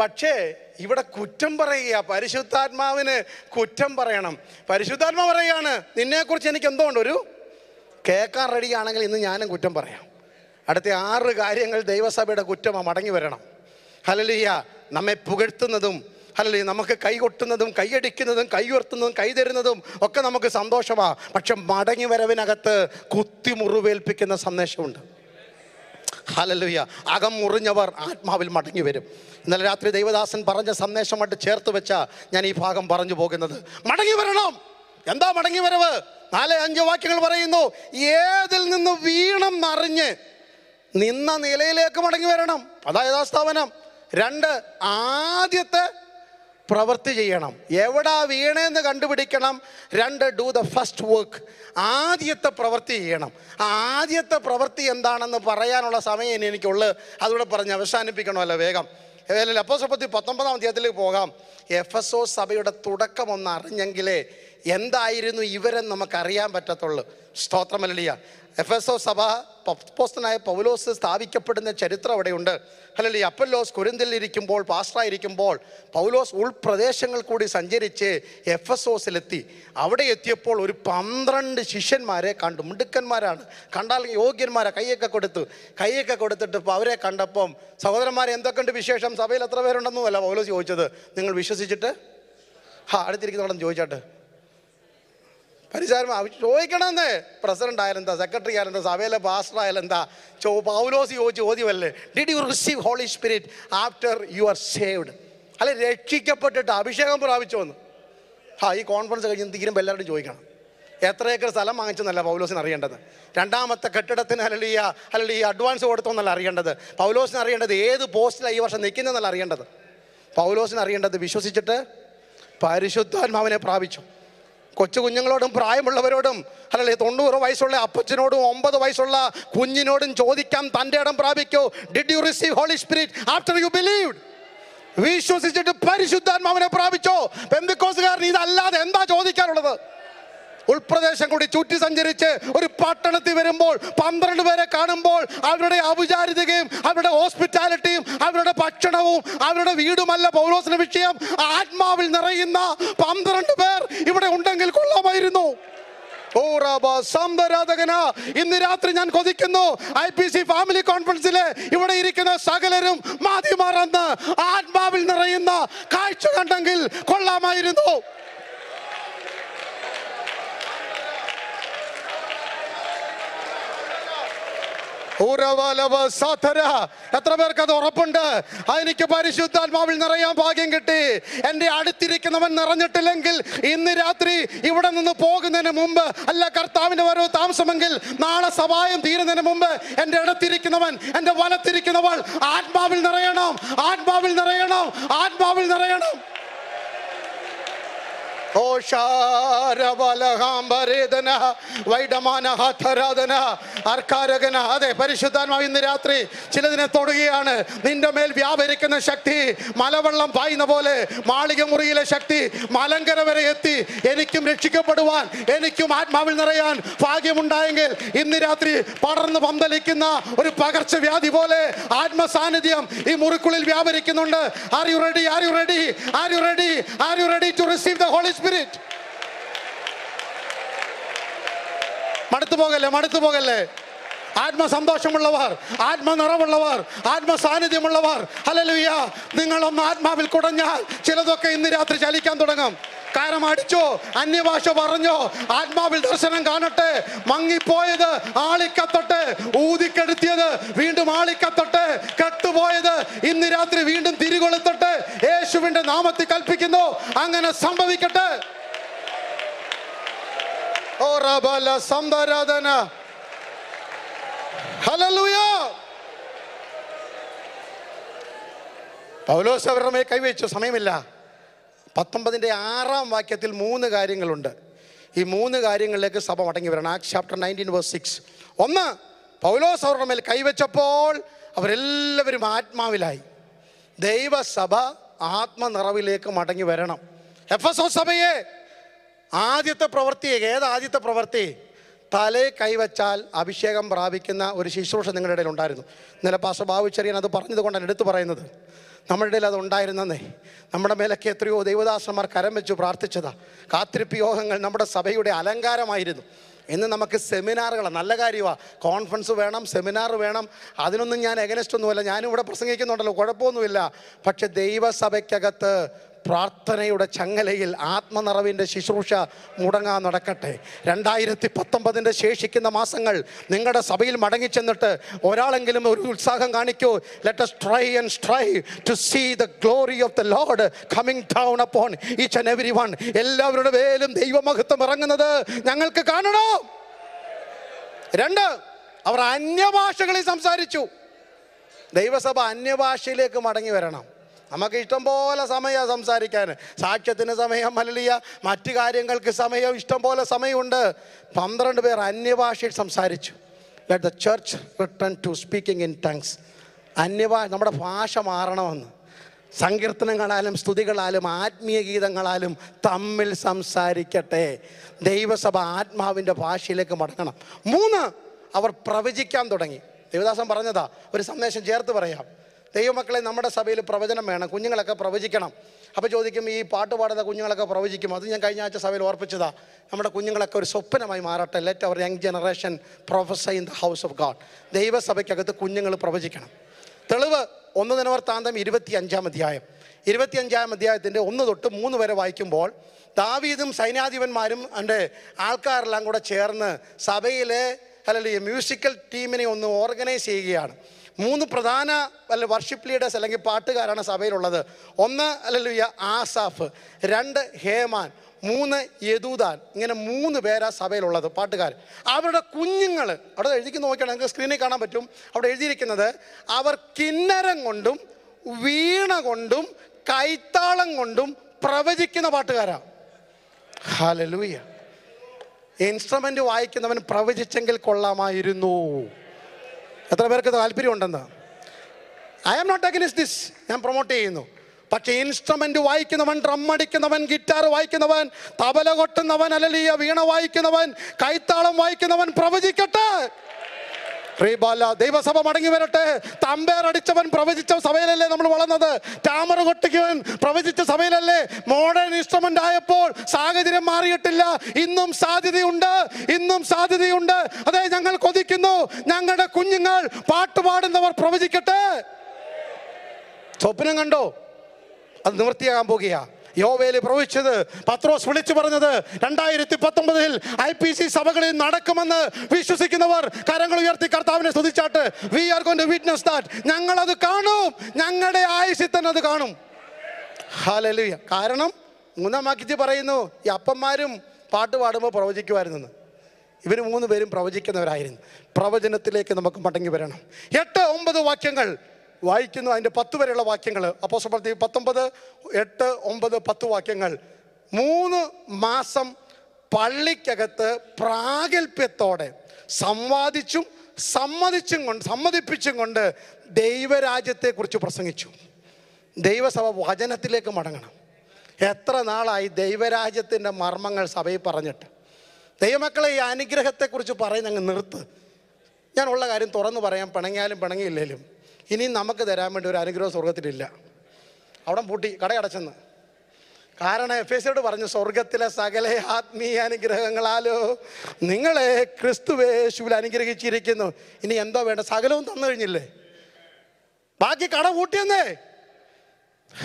പക്ഷേ ഇവിടെ കുറ്റം പറയുക പരിശുദ്ധാത്മാവിന് കുറ്റം പറയണം പരിശുദ്ധാത്മാവ് പറയുകയാണ് നിന്നെക്കുറിച്ച് എനിക്ക് എന്തോ ഉണ്ട് ഒരു കേൾക്കാൻ റെഡിയാണെങ്കിൽ ഇന്ന് ഞാനും കുറ്റം പറയാം അടുത്ത ആറ് കാര്യങ്ങൾ ദൈവസഭയുടെ കുറ്റം മടങ്ങി വരണം ഹലലിയ നമ്മെ പുകഴ്ത്തുന്നതും അല്ലെ നമുക്ക് കൈ കൊട്ടുന്നതും കൈയടിക്കുന്നതും കൈ ഉയർത്തുന്നതും കൈ തരുന്നതും ഒക്കെ നമുക്ക് സന്തോഷമാണ് പക്ഷെ മടങ്ങി വരവിനകത്ത് കുത്തി മുറിവേൽപ്പിക്കുന്ന സന്ദേശമുണ്ട് ഹലലുയ്യ അകം മുറിഞ്ഞവർ ആത്മാവിൽ മടങ്ങി വരും ഇന്നലെ രാത്രി ദൈവദാസൻ പറഞ്ഞ സന്ദേശമായിട്ട് ചേർത്ത് വെച്ചാ ഞാൻ ഈ ഭാഗം പറഞ്ഞു പോകുന്നത് മടങ്ങി വരണം എന്താ മടങ്ങി വരവ് നാല് അഞ്ച് വാക്യങ്ങൾ പറയുന്നു ഏതിൽ നിന്ന് വീണം മറിഞ്ഞ് നിന്ന നിലയിലേക്ക് മടങ്ങി വരണം അതാ യഥാസ്ഥാപനം രണ്ട് ആദ്യത്തെ പ്രവൃത്തി ചെയ്യണം എവിടാ വീണേന്ന് കണ്ടുപിടിക്കണം രണ്ട് ഡു ദ ഫസ്റ്റ് വർക്ക് ആദ്യത്തെ പ്രവൃത്തി ചെയ്യണം ആ ആദ്യത്തെ പ്രവൃത്തി എന്താണെന്ന് പറയാനുള്ള സമയം ഇനി എനിക്കുള്ളു അതുകൂടെ പറഞ്ഞ് അവസാനിപ്പിക്കണമല്ലോ വേഗം അപ്പോൾ പത്തി പത്തൊമ്പതാം അധ്യായത്തിലേക്ക് പോകാം എഫ് എസ് ഒ സഭയുടെ തുടക്കം ഒന്ന് അറിഞ്ഞെങ്കിലേ എന്തായിരുന്നു ഇവരെ നമുക്കറിയാൻ പറ്റത്തുള്ളൂ സ്തോത്രമല്ലിയ എഫ് എസ് ഒ സഭ പോസ്റ്റനായ പൗലോസ് സ്ഥാപിക്കപ്പെടുന്ന ചരിത്രം അവിടെയുണ്ട് അല്ലല്ലേ അപ്പല്ലോസ് കുരുന്തലിരിക്കുമ്പോൾ പാസ്റ്ററായിരിക്കുമ്പോൾ പൗലോസ് ഉൾപ്രദേശങ്ങൾ കൂടി സഞ്ചരിച്ച് എഫ് എസ് ഒസിലെത്തി അവിടെ എത്തിയപ്പോൾ ഒരു പന്ത്രണ്ട് ശിഷ്യന്മാരെ കണ്ടു മുണ്ടുക്കന്മാരാണ് കണ്ടാൽ യോഗ്യന്മാരെ കൈയൊക്കെ കൊടുത്തു കൈയൊക്കെ കൊടുത്തിട്ട് ഇപ്പോൾ അവരെ കണ്ടപ്പം സഹോദരന്മാരെ എന്തൊക്കെയുണ്ട് വിശേഷം സഭയിൽ എത്ര പേരുണ്ടെന്നും അല്ല പൗലോസ് ചോദിച്ചത് നിങ്ങൾ വിശ്വസിച്ചിട്ട് ഹാ അടുത്തിരിക്കുന്നവിടെ ചോദിച്ചാട്ട് പരിചാരം ആവശ്യം ചോദിക്കണമെന്നേ പ്രസിഡന്റ് ആയാലെന്താ സെക്രട്ടറി ആയാലെന്താ സഭയിലെ പാസ്റ്റർ ആയാലെന്താ ചോ പൗലോസ് യോ ചോദ്യമല്ലേ did you receive holy spirit after you are saved അല്ലെ രക്ഷിക്കപ്പെട്ടിട്ട് അഭിഷേകം പ്രാപിച്ചോന്ന് ആ ഈ കോൺഫറൻസ് കഴിഞ്ഞ് തീരുമ്പോൾ എല്ലാവരും ചോദിക്കണം എത്ര ഏക്കർ സ്ഥലം വാങ്ങിച്ചെന്നല്ല പൗലോസിന് അറിയേണ്ടത് രണ്ടാമത്തെ കെട്ടിടത്തിന് അല്ലെങ്കിൽ അല്ലെങ്കിൽ ഈ അഡ്വാൻസ് കൊടുത്തോന്നല്ല അറിയേണ്ടത് പൗലോസിന് അറിയേണ്ടത് ഏത് പോസ്റ്റിലാണ് ഈ വർഷം നിൽക്കുന്നതെന്നല്ല അറിയേണ്ടത് പൗലോസിന് അറിയേണ്ടത് വിശ്വസിച്ചിട്ട് പരിശുദ്ധാത്മാവിനെ പ്രാപിച്ചു കൊച്ചു കുഞ്ഞുങ്ങളോടും പ്രായമുള്ളവരോടും അല്ലല്ലേ തൊണ്ണൂറ് വയസ്സുള്ള അപ്പച്ചനോടും ഒമ്പത് വയസ്സുള്ള കുഞ്ഞിനോടും ചോദിക്കാം തൻ്റെ ഇടം പ്രാപിക്കൂ did you receive holy spirit after you believed വിശ്വസിച്ചിട്ട് പരിശുദ്ധാത്മാവിനെ പ്രാപിച്ചോ പെന്തിക്കോസുകാരൻ ഇതല്ലാതെ എന്താ ചോദിക്കാറുള്ളത് ഉൾപ്രദേശം കൂടി ചുറ്റി സഞ്ചരിച്ച് ഒരു പട്ടണത്തിൽ വരുമ്പോൾ പന്ത്രണ്ട് പേരെ കാണുമ്പോൾ അവരുടെ ഔപചാരികയും അവരുടെ ഹോസ്പിറ്റാലിറ്റിയും അവരുടെ ഭക്ഷണവും അവരുടെ വീടുമല്ല പൗലോസിന് വിഷയം ആത്മാവിൽ നിറയുന്ന പന്ത്രണ്ട് പേർ ഇവിടെ ഉണ്ടെങ്കിൽ കൊള്ളാമായിരുന്നു ഇന്ന് രാത്രി ഞാൻ കൊതിക്കുന്നു ഐ പി സി ഫാമിലി കോൺഫറൻസിൽ ഇവിടെ ഇരിക്കുന്ന സകലരും മാതി ആത്മാവിൽ നിറയുന്ന കാഴ്ച കണ്ടെങ്കിൽ കൊള്ളാമായിരുന്നു എത്ര പേർക്ക് അത് ഉറപ്പുണ്ട് എനിക്ക് പരിശുദ്ധാത്മാവിൽ നിറയാൻ ഭാഗ്യം കിട്ടി എന്റെ അടുത്തിരിക്കുന്നവൻ നിറഞ്ഞിട്ടില്ലെങ്കിൽ ഇന്ന് രാത്രി ഇവിടെ നിന്ന് പോകുന്നതിന് മുമ്പ് അല്ല കർത്താവിൻ്റെ വരവ് താമസമെങ്കിൽ നാളെ സഭായം തീരുന്നതിന് മുമ്പ് എന്റെ ഇടത്തിരിക്കുന്നവൻ എന്റെ വലത്തിരിക്കുന്നവൾ ആത്മാവിൽ നിറയണം ആത്മാവിൽ നിറയണം ആത്മാവിൽ നിറയണം വൈഡമാന വൈഡമാനഹാധരാധന അർക്കാരകന അതെ പരിശുദ്ധാത്മാവ് ഇന്ന് രാത്രി ചിലതിനെ തൊടുകയാണ് നിന്റെ മേൽ വ്യാപരിക്കുന്ന ശക്തി മലവെള്ളം പായുന്ന പോലെ മാളിക മുറിയിലെ ശക്തി മലങ്കര വരെ എത്തി എനിക്കും രക്ഷിക്കപ്പെടുവാൻ എനിക്കും ആത്മാവിൽ നിറയാൻ ഭാഗ്യമുണ്ടായെങ്കിൽ ഇന്ന് രാത്രി പടർന്ന് പന്തലിക്കുന്ന ഒരു പകർച്ചവ്യാധി പോലെ ആത്മസാന്നിധ്യം ഈ മുറിക്കുള്ളിൽ വ്യാപരിക്കുന്നുണ്ട് are you ready are you ready are you ready are you ready to receive the holy spirit മടുത്തു പോകല്ലേ മടുത്തു പോകല്ലേ ആത്മസന്തോഷമുള്ളവർ ആത്മ നിറവുള്ളവർ ആത്മ സാന്നിധ്യമുള്ളവർ നിങ്ങളൊന്ന് ആത്മാവിൽ കുടഞ്ഞാൽ ചിലതൊക്കെ ഇന്ന് രാത്രി ചലിക്കാൻ തുടങ്ങും കാരം അടിച്ചോ അന്യഭാഷ പറഞ്ഞോ ആത്മാവിൽ ദർശനം കാണട്ടെ മങ്ങിപ്പോയത് ആളിക്കത്തൊട്ട് ഊതിക്കെടുത്തിയത് വീണ്ടും ആളിക്കത്തൊട്ട് കെട്ടുപോയത് ഇന്ന് രാത്രി വീണ്ടും തിരികൊളുത്തൊട്ട് യേശുവിന്റെ നാമത്തിൽ കൽപ്പിക്കുന്നു അങ്ങനെ സംഭവിക്കട്ടെ ഓ റബല സംതരാധന ഹലലുയ പൗലോസ് അവരുടെ കൈവച്ചു സമയമില്ല പത്തൊമ്പതിൻ്റെ ആറാം വാക്യത്തിൽ മൂന്ന് കാര്യങ്ങളുണ്ട് ഈ മൂന്ന് കാര്യങ്ങളിലേക്ക് സഭ മടങ്ങി വരണം act chapter nineteen verse six ഒന്ന് പൗലോസ് അവരുടെ മേൽ കൈവച്ചപ്പോൾ അവരെല്ലാവരും ആത്മാവിലായി ദൈവസഭ ആത്മനിറവിലേക്ക് മടങ്ങി വരണം എഫ് എസ് ഒ സഭയെ ആദ്യത്തെ പ്രവൃത്തി ഏത് ആദ്യത്തെ പ്രവൃത്തി തലേ കൈവച്ചാൽ അഭിഷേകം പ്രാപിക്കുന്ന ഒരു ശുശ്രൂഷ നിങ്ങളുടെ ഇടയിൽ ഉണ്ടായിരുന്നു ഇന്നലെ പാസ്റ്റർ ബാബു ചെറിയൻ അത് പറഞ്ഞത് കൊണ്ടാണ് എടുത്തു പറയുന്നത് നമ്മളുടെ അത് ഉണ്ടായിരുന്നെന്നേ നമ്മുടെ മേലൊക്കെ എത്രയോ ദൈവദാസന്മാർ കരം വെച്ചു പ്രാർത്ഥിച്ചതാ കാത്തിരിപ്പ് യോഗങ്ങൾ നമ്മുടെ സഭയുടെ അലങ്കാരമായിരുന്നു ഇന്ന് നമുക്ക് സെമിനാറുകളാണ് നല്ല കാര്യമാണ് കോൺഫറൻസ് വേണം സെമിനാർ വേണം അതിനൊന്നും ഞാൻ എഗനസ്റ്റ് ഒന്നുമല്ല ഞാനും ഇവിടെ പ്രസംഗിക്കുന്നുണ്ടല്ലോ കുഴപ്പമൊന്നുമില്ല പക്ഷെ ദൈവസഭയ്ക്കകത്ത് പ്രാർത്ഥനയുടെ ചങ്ങലയിൽ ആത്മനിറവിൻ്റെ ശുശ്രൂഷ മുടങ്ങാൻ നടക്കട്ടെ രണ്ടായിരത്തി പത്തൊമ്പതിൻ്റെ ശേഷിക്കുന്ന മാസങ്ങൾ നിങ്ങളുടെ സഭയിൽ മടങ്ങിച്ചെന്നിട്ട് ഒരാളെങ്കിലും ഒരു ഉത്സാഹം കാണിക്കൂ as try and strive to see the glory of the lord coming down upon each and every one എല്ലാവരുടെ പേരും ദൈവമഹത്വം ഇറങ്ങുന്നത് ഞങ്ങൾക്ക് കാണണോ രണ്ട് അവർ അന്യഭാഷകളിൽ സംസാരിച്ചു ദൈവസഭ അന്യഭാഷയിലേക്ക് മടങ്ങി വരണം നമുക്ക് ഇഷ്ടംപോലെ സമയമാണ് സംസാരിക്കാൻ സാക്ഷ്യത്തിന് സമയം മലലിയ മറ്റു കാര്യങ്ങൾക്ക് സമയം ഇഷ്ടംപോലെ സമയമുണ്ട് പന്ത്രണ്ട് പേർ അന്യഭാഷയിൽ സംസാരിച്ചു let the church return to speaking in tongues അന്യഭാഷ നമ്മുടെ ഭാഷ മാറണമെന്ന് സങ്കീർത്തനങ്ങളാലും സ്തുതികളാലും ആത്മീയ ഗീതങ്ങളാലും തമ്മിൽ സംസാരിക്കട്ടെ ദൈവസഭ ആത്മാവിൻ്റെ ഭാഷയിലേക്ക് മടങ്ങണം മൂന്ന് അവർ പ്രവചിക്കാൻ തുടങ്ങി ദേവദാസം പറഞ്ഞതാ ഒരു സന്ദേശം ചേർത്ത് പറയാം ദൈവമക്കളെ നമ്മുടെ സഭയിൽ പ്രവചനം വേണം കുഞ്ഞുങ്ങളൊക്കെ പ്രവചിക്കണം അപ്പോൾ ചോദിക്കും ഈ പാട്ട് പാടുന്ന കുഞ്ഞുങ്ങളൊക്കെ പ്രവചിക്കും അത് ഞാൻ കഴിഞ്ഞ ആഴ്ച സഭയിൽ ഓർപ്പിച്ചതാ നമ്മുടെ കുഞ്ഞുങ്ങളൊക്കെ ഒരു സ്വപ്നമായി മാറട്ടെ let our young generation professor in the house of god ദൈവസഭയ്ക്കകത്ത് കുഞ്ഞുങ്ങൾ പ്രവചിക്കണം തെളിവ് ഒന്ന് ദിനവർ താന്തം ഇരുപത്തി അഞ്ചാം അധ്യായം ഇരുപത്തി അഞ്ചാം അധ്യായത്തിൻ്റെ ഒന്ന് തൊട്ട് മൂന്ന് വരെ വായിക്കുമ്പോൾ ദാവീദും സൈന്യാധിപന്മാരും എൻ്റെ ആൾക്കാരെല്ലാം കൂടെ ചേർന്ന് സഭയിലെ അല്ലെങ്കിൽ മ്യൂസിക്കൽ ടീമിനെ ഒന്ന് ഓർഗനൈസ് ചെയ്യുകയാണ് മൂന്ന് പ്രധാന അല്ല വർഷിപ്പ് ലീഡേഴ്സ് അല്ലെങ്കിൽ പാട്ടുകാരാണ് സഭയിലുള്ളത് ഒന്ന് അല്ലല്ലോ ആസാഫ് രണ്ട് ഹേമാൻ മൂന്ന് യദൂദാൻ ഇങ്ങനെ മൂന്ന് പേരാ സഭയിലുള്ളത് പാട്ടുകാർ അവരുടെ കുഞ്ഞുങ്ങൾ അവിടെ എഴുതി നോക്കിയാൽ നിങ്ങൾക്ക് സ്ക്രീനിൽ കാണാൻ പറ്റും അവിടെ എഴുതിയിരിക്കുന്നത് അവർ കിന്നരം കൊണ്ടും വീണ കൊണ്ടും കൈത്താളം കൊണ്ടും പ്രവചിക്കുന്ന പാട്ടുകാരാണ് ഹലലൂയ്യ ഇൻസ്ട്രുമെൻ്റ് വായിക്കുന്നവൻ പ്രവചിച്ചെങ്കിൽ കൊള്ളാമായിരുന്നു എത്ര പേർക്ക് താല്പര്യമുണ്ടെന്ന് I am not against this ഞാൻ പ്രൊമോട്ട് ചെയ്യുന്നു പക്ഷേ ഇൻസ്ട്രുമെൻ്റ് വായിക്കുന്നവൻ ഡ്രം അടിക്കുന്നവൻ ഗിറ്റാർ വായിക്കുന്നവൻ തബല കൊട്ടുന്നവൻ അല്ലെങ്കിൽ വീണ വായിക്കുന്നവൻ കൈത്താളം വായിക്കുന്നവൻ പ്രവചിക്കട്ടെ ദൈവസഭ മടങ്ങി വരട്ടെ അടിച്ചവൻ പ്രവചിച്ച സഭയിലല്ലേ നമ്മൾ വളർന്നത് ടാമർ കൊട്ടിക്കുവൻ പ്രവചിച്ച സഭയിലല്ലേ മോഡേൺ ഇൻസ്ട്രുമെന്റ് ആയപ്പോൾ സാഹചര്യം മാറിയിട്ടില്ല ഇന്നും സാധ്യതയുണ്ട് ഇന്നും സാധ്യതയുണ്ട് അതെ ഞങ്ങൾ കൊതിക്കുന്നു ഞങ്ങളുടെ കുഞ്ഞുങ്ങൾ പാട്ടുപാടുന്നവർ പ്രവചിക്കട്ടെ സ്വപ്നം കണ്ടോ അത് നിവൃത്തിയാകാൻ പോകുകയാണ് യോവേല് പ്രവചിച്ചത് പത്രോസ് വിളിച്ചു പറഞ്ഞത് രണ്ടായിരത്തി പത്തൊമ്പതിൽ ഐ പി സി സഭകളിൽ നടക്കുമെന്ന് വിശ്വസിക്കുന്നവർ കരങ്ങൾ ഉയർത്തി കർത്താവിനെ സ്തുതിച്ചാട്ട് we are gone to witness that ഞങ്ങൾ അത് കാണും ഞങ്ങളുടെ ആയുസിൽ തന്നെ അത് കാണും ഹാലലുയ കാരണം മൂന്നാം വാക്യത്തിൽ പറയുന്നു ഈ അപ്പന്മാരും പാട്ട് പാടുമ്പോൾ പ്രവചിക്കുമായിരുന്നു ഇവർ മൂന്ന് പേരും പ്രവചിക്കുന്നവരായിരുന്നു പ്രവചനത്തിലേക്ക് നമുക്ക് മടങ്ങി വരണം എട്ട് ഒമ്പത് വാക്യങ്ങൾ വായിക്കുന്നു അതിൻ്റെ പത്ത് വരെയുള്ള വാക്യങ്ങൾ അപ്പോൾ പ്രവൃത്തി പത്തൊമ്പത് എട്ട് ഒമ്പത് പത്ത് വാക്യങ്ങൾ മൂന്ന് മാസം പള്ളിക്കകത്ത് പ്രാഗൽഭ്യത്തോടെ സംവാദിച്ചും സമ്മതിച്ചും കൊണ്ട് സമ്മതിപ്പിച്ചും കൊണ്ട് ദൈവരാജ്യത്തെക്കുറിച്ച് പ്രസംഗിച്ചു ദൈവസഭ വചനത്തിലേക്ക് മടങ്ങണം എത്ര നാളായി ദൈവരാജ്യത്തിൻ്റെ മർമ്മങ്ങൾ സഭയിൽ പറഞ്ഞിട്ട് ദൈവമക്കളെ ഈ അനുഗ്രഹത്തെക്കുറിച്ച് പറയുന്ന അങ്ങ് നിർത്ത് ഞാനുള്ള കാര്യം തുറന്നു പറയാം പിണങ്ങിയാലും പിണങ്ങിയില്ലേലും ഇനിയും നമുക്ക് തരാൻ വേണ്ടി ഒരു അനുഗ്രഹം സ്വർഗത്തിലില്ല അവിടെ പൂട്ടി കടയടച്ചെന്ന് കാരണം എഫ് എസിയോട് പറഞ്ഞു സ്വർഗത്തിലെ സകല ആത്മീയ അനുഗ്രഹങ്ങളാലോ നിങ്ങളെ ക്രിസ്തുവേശുവിൽ അനുഗ്രഹിച്ചിരിക്കുന്നു ഇനി എന്തോ വേണ്ട സകലവും തന്നു കഴിഞ്ഞില്ലേ ബാക്കി കട കൂട്ടിയെന്നേ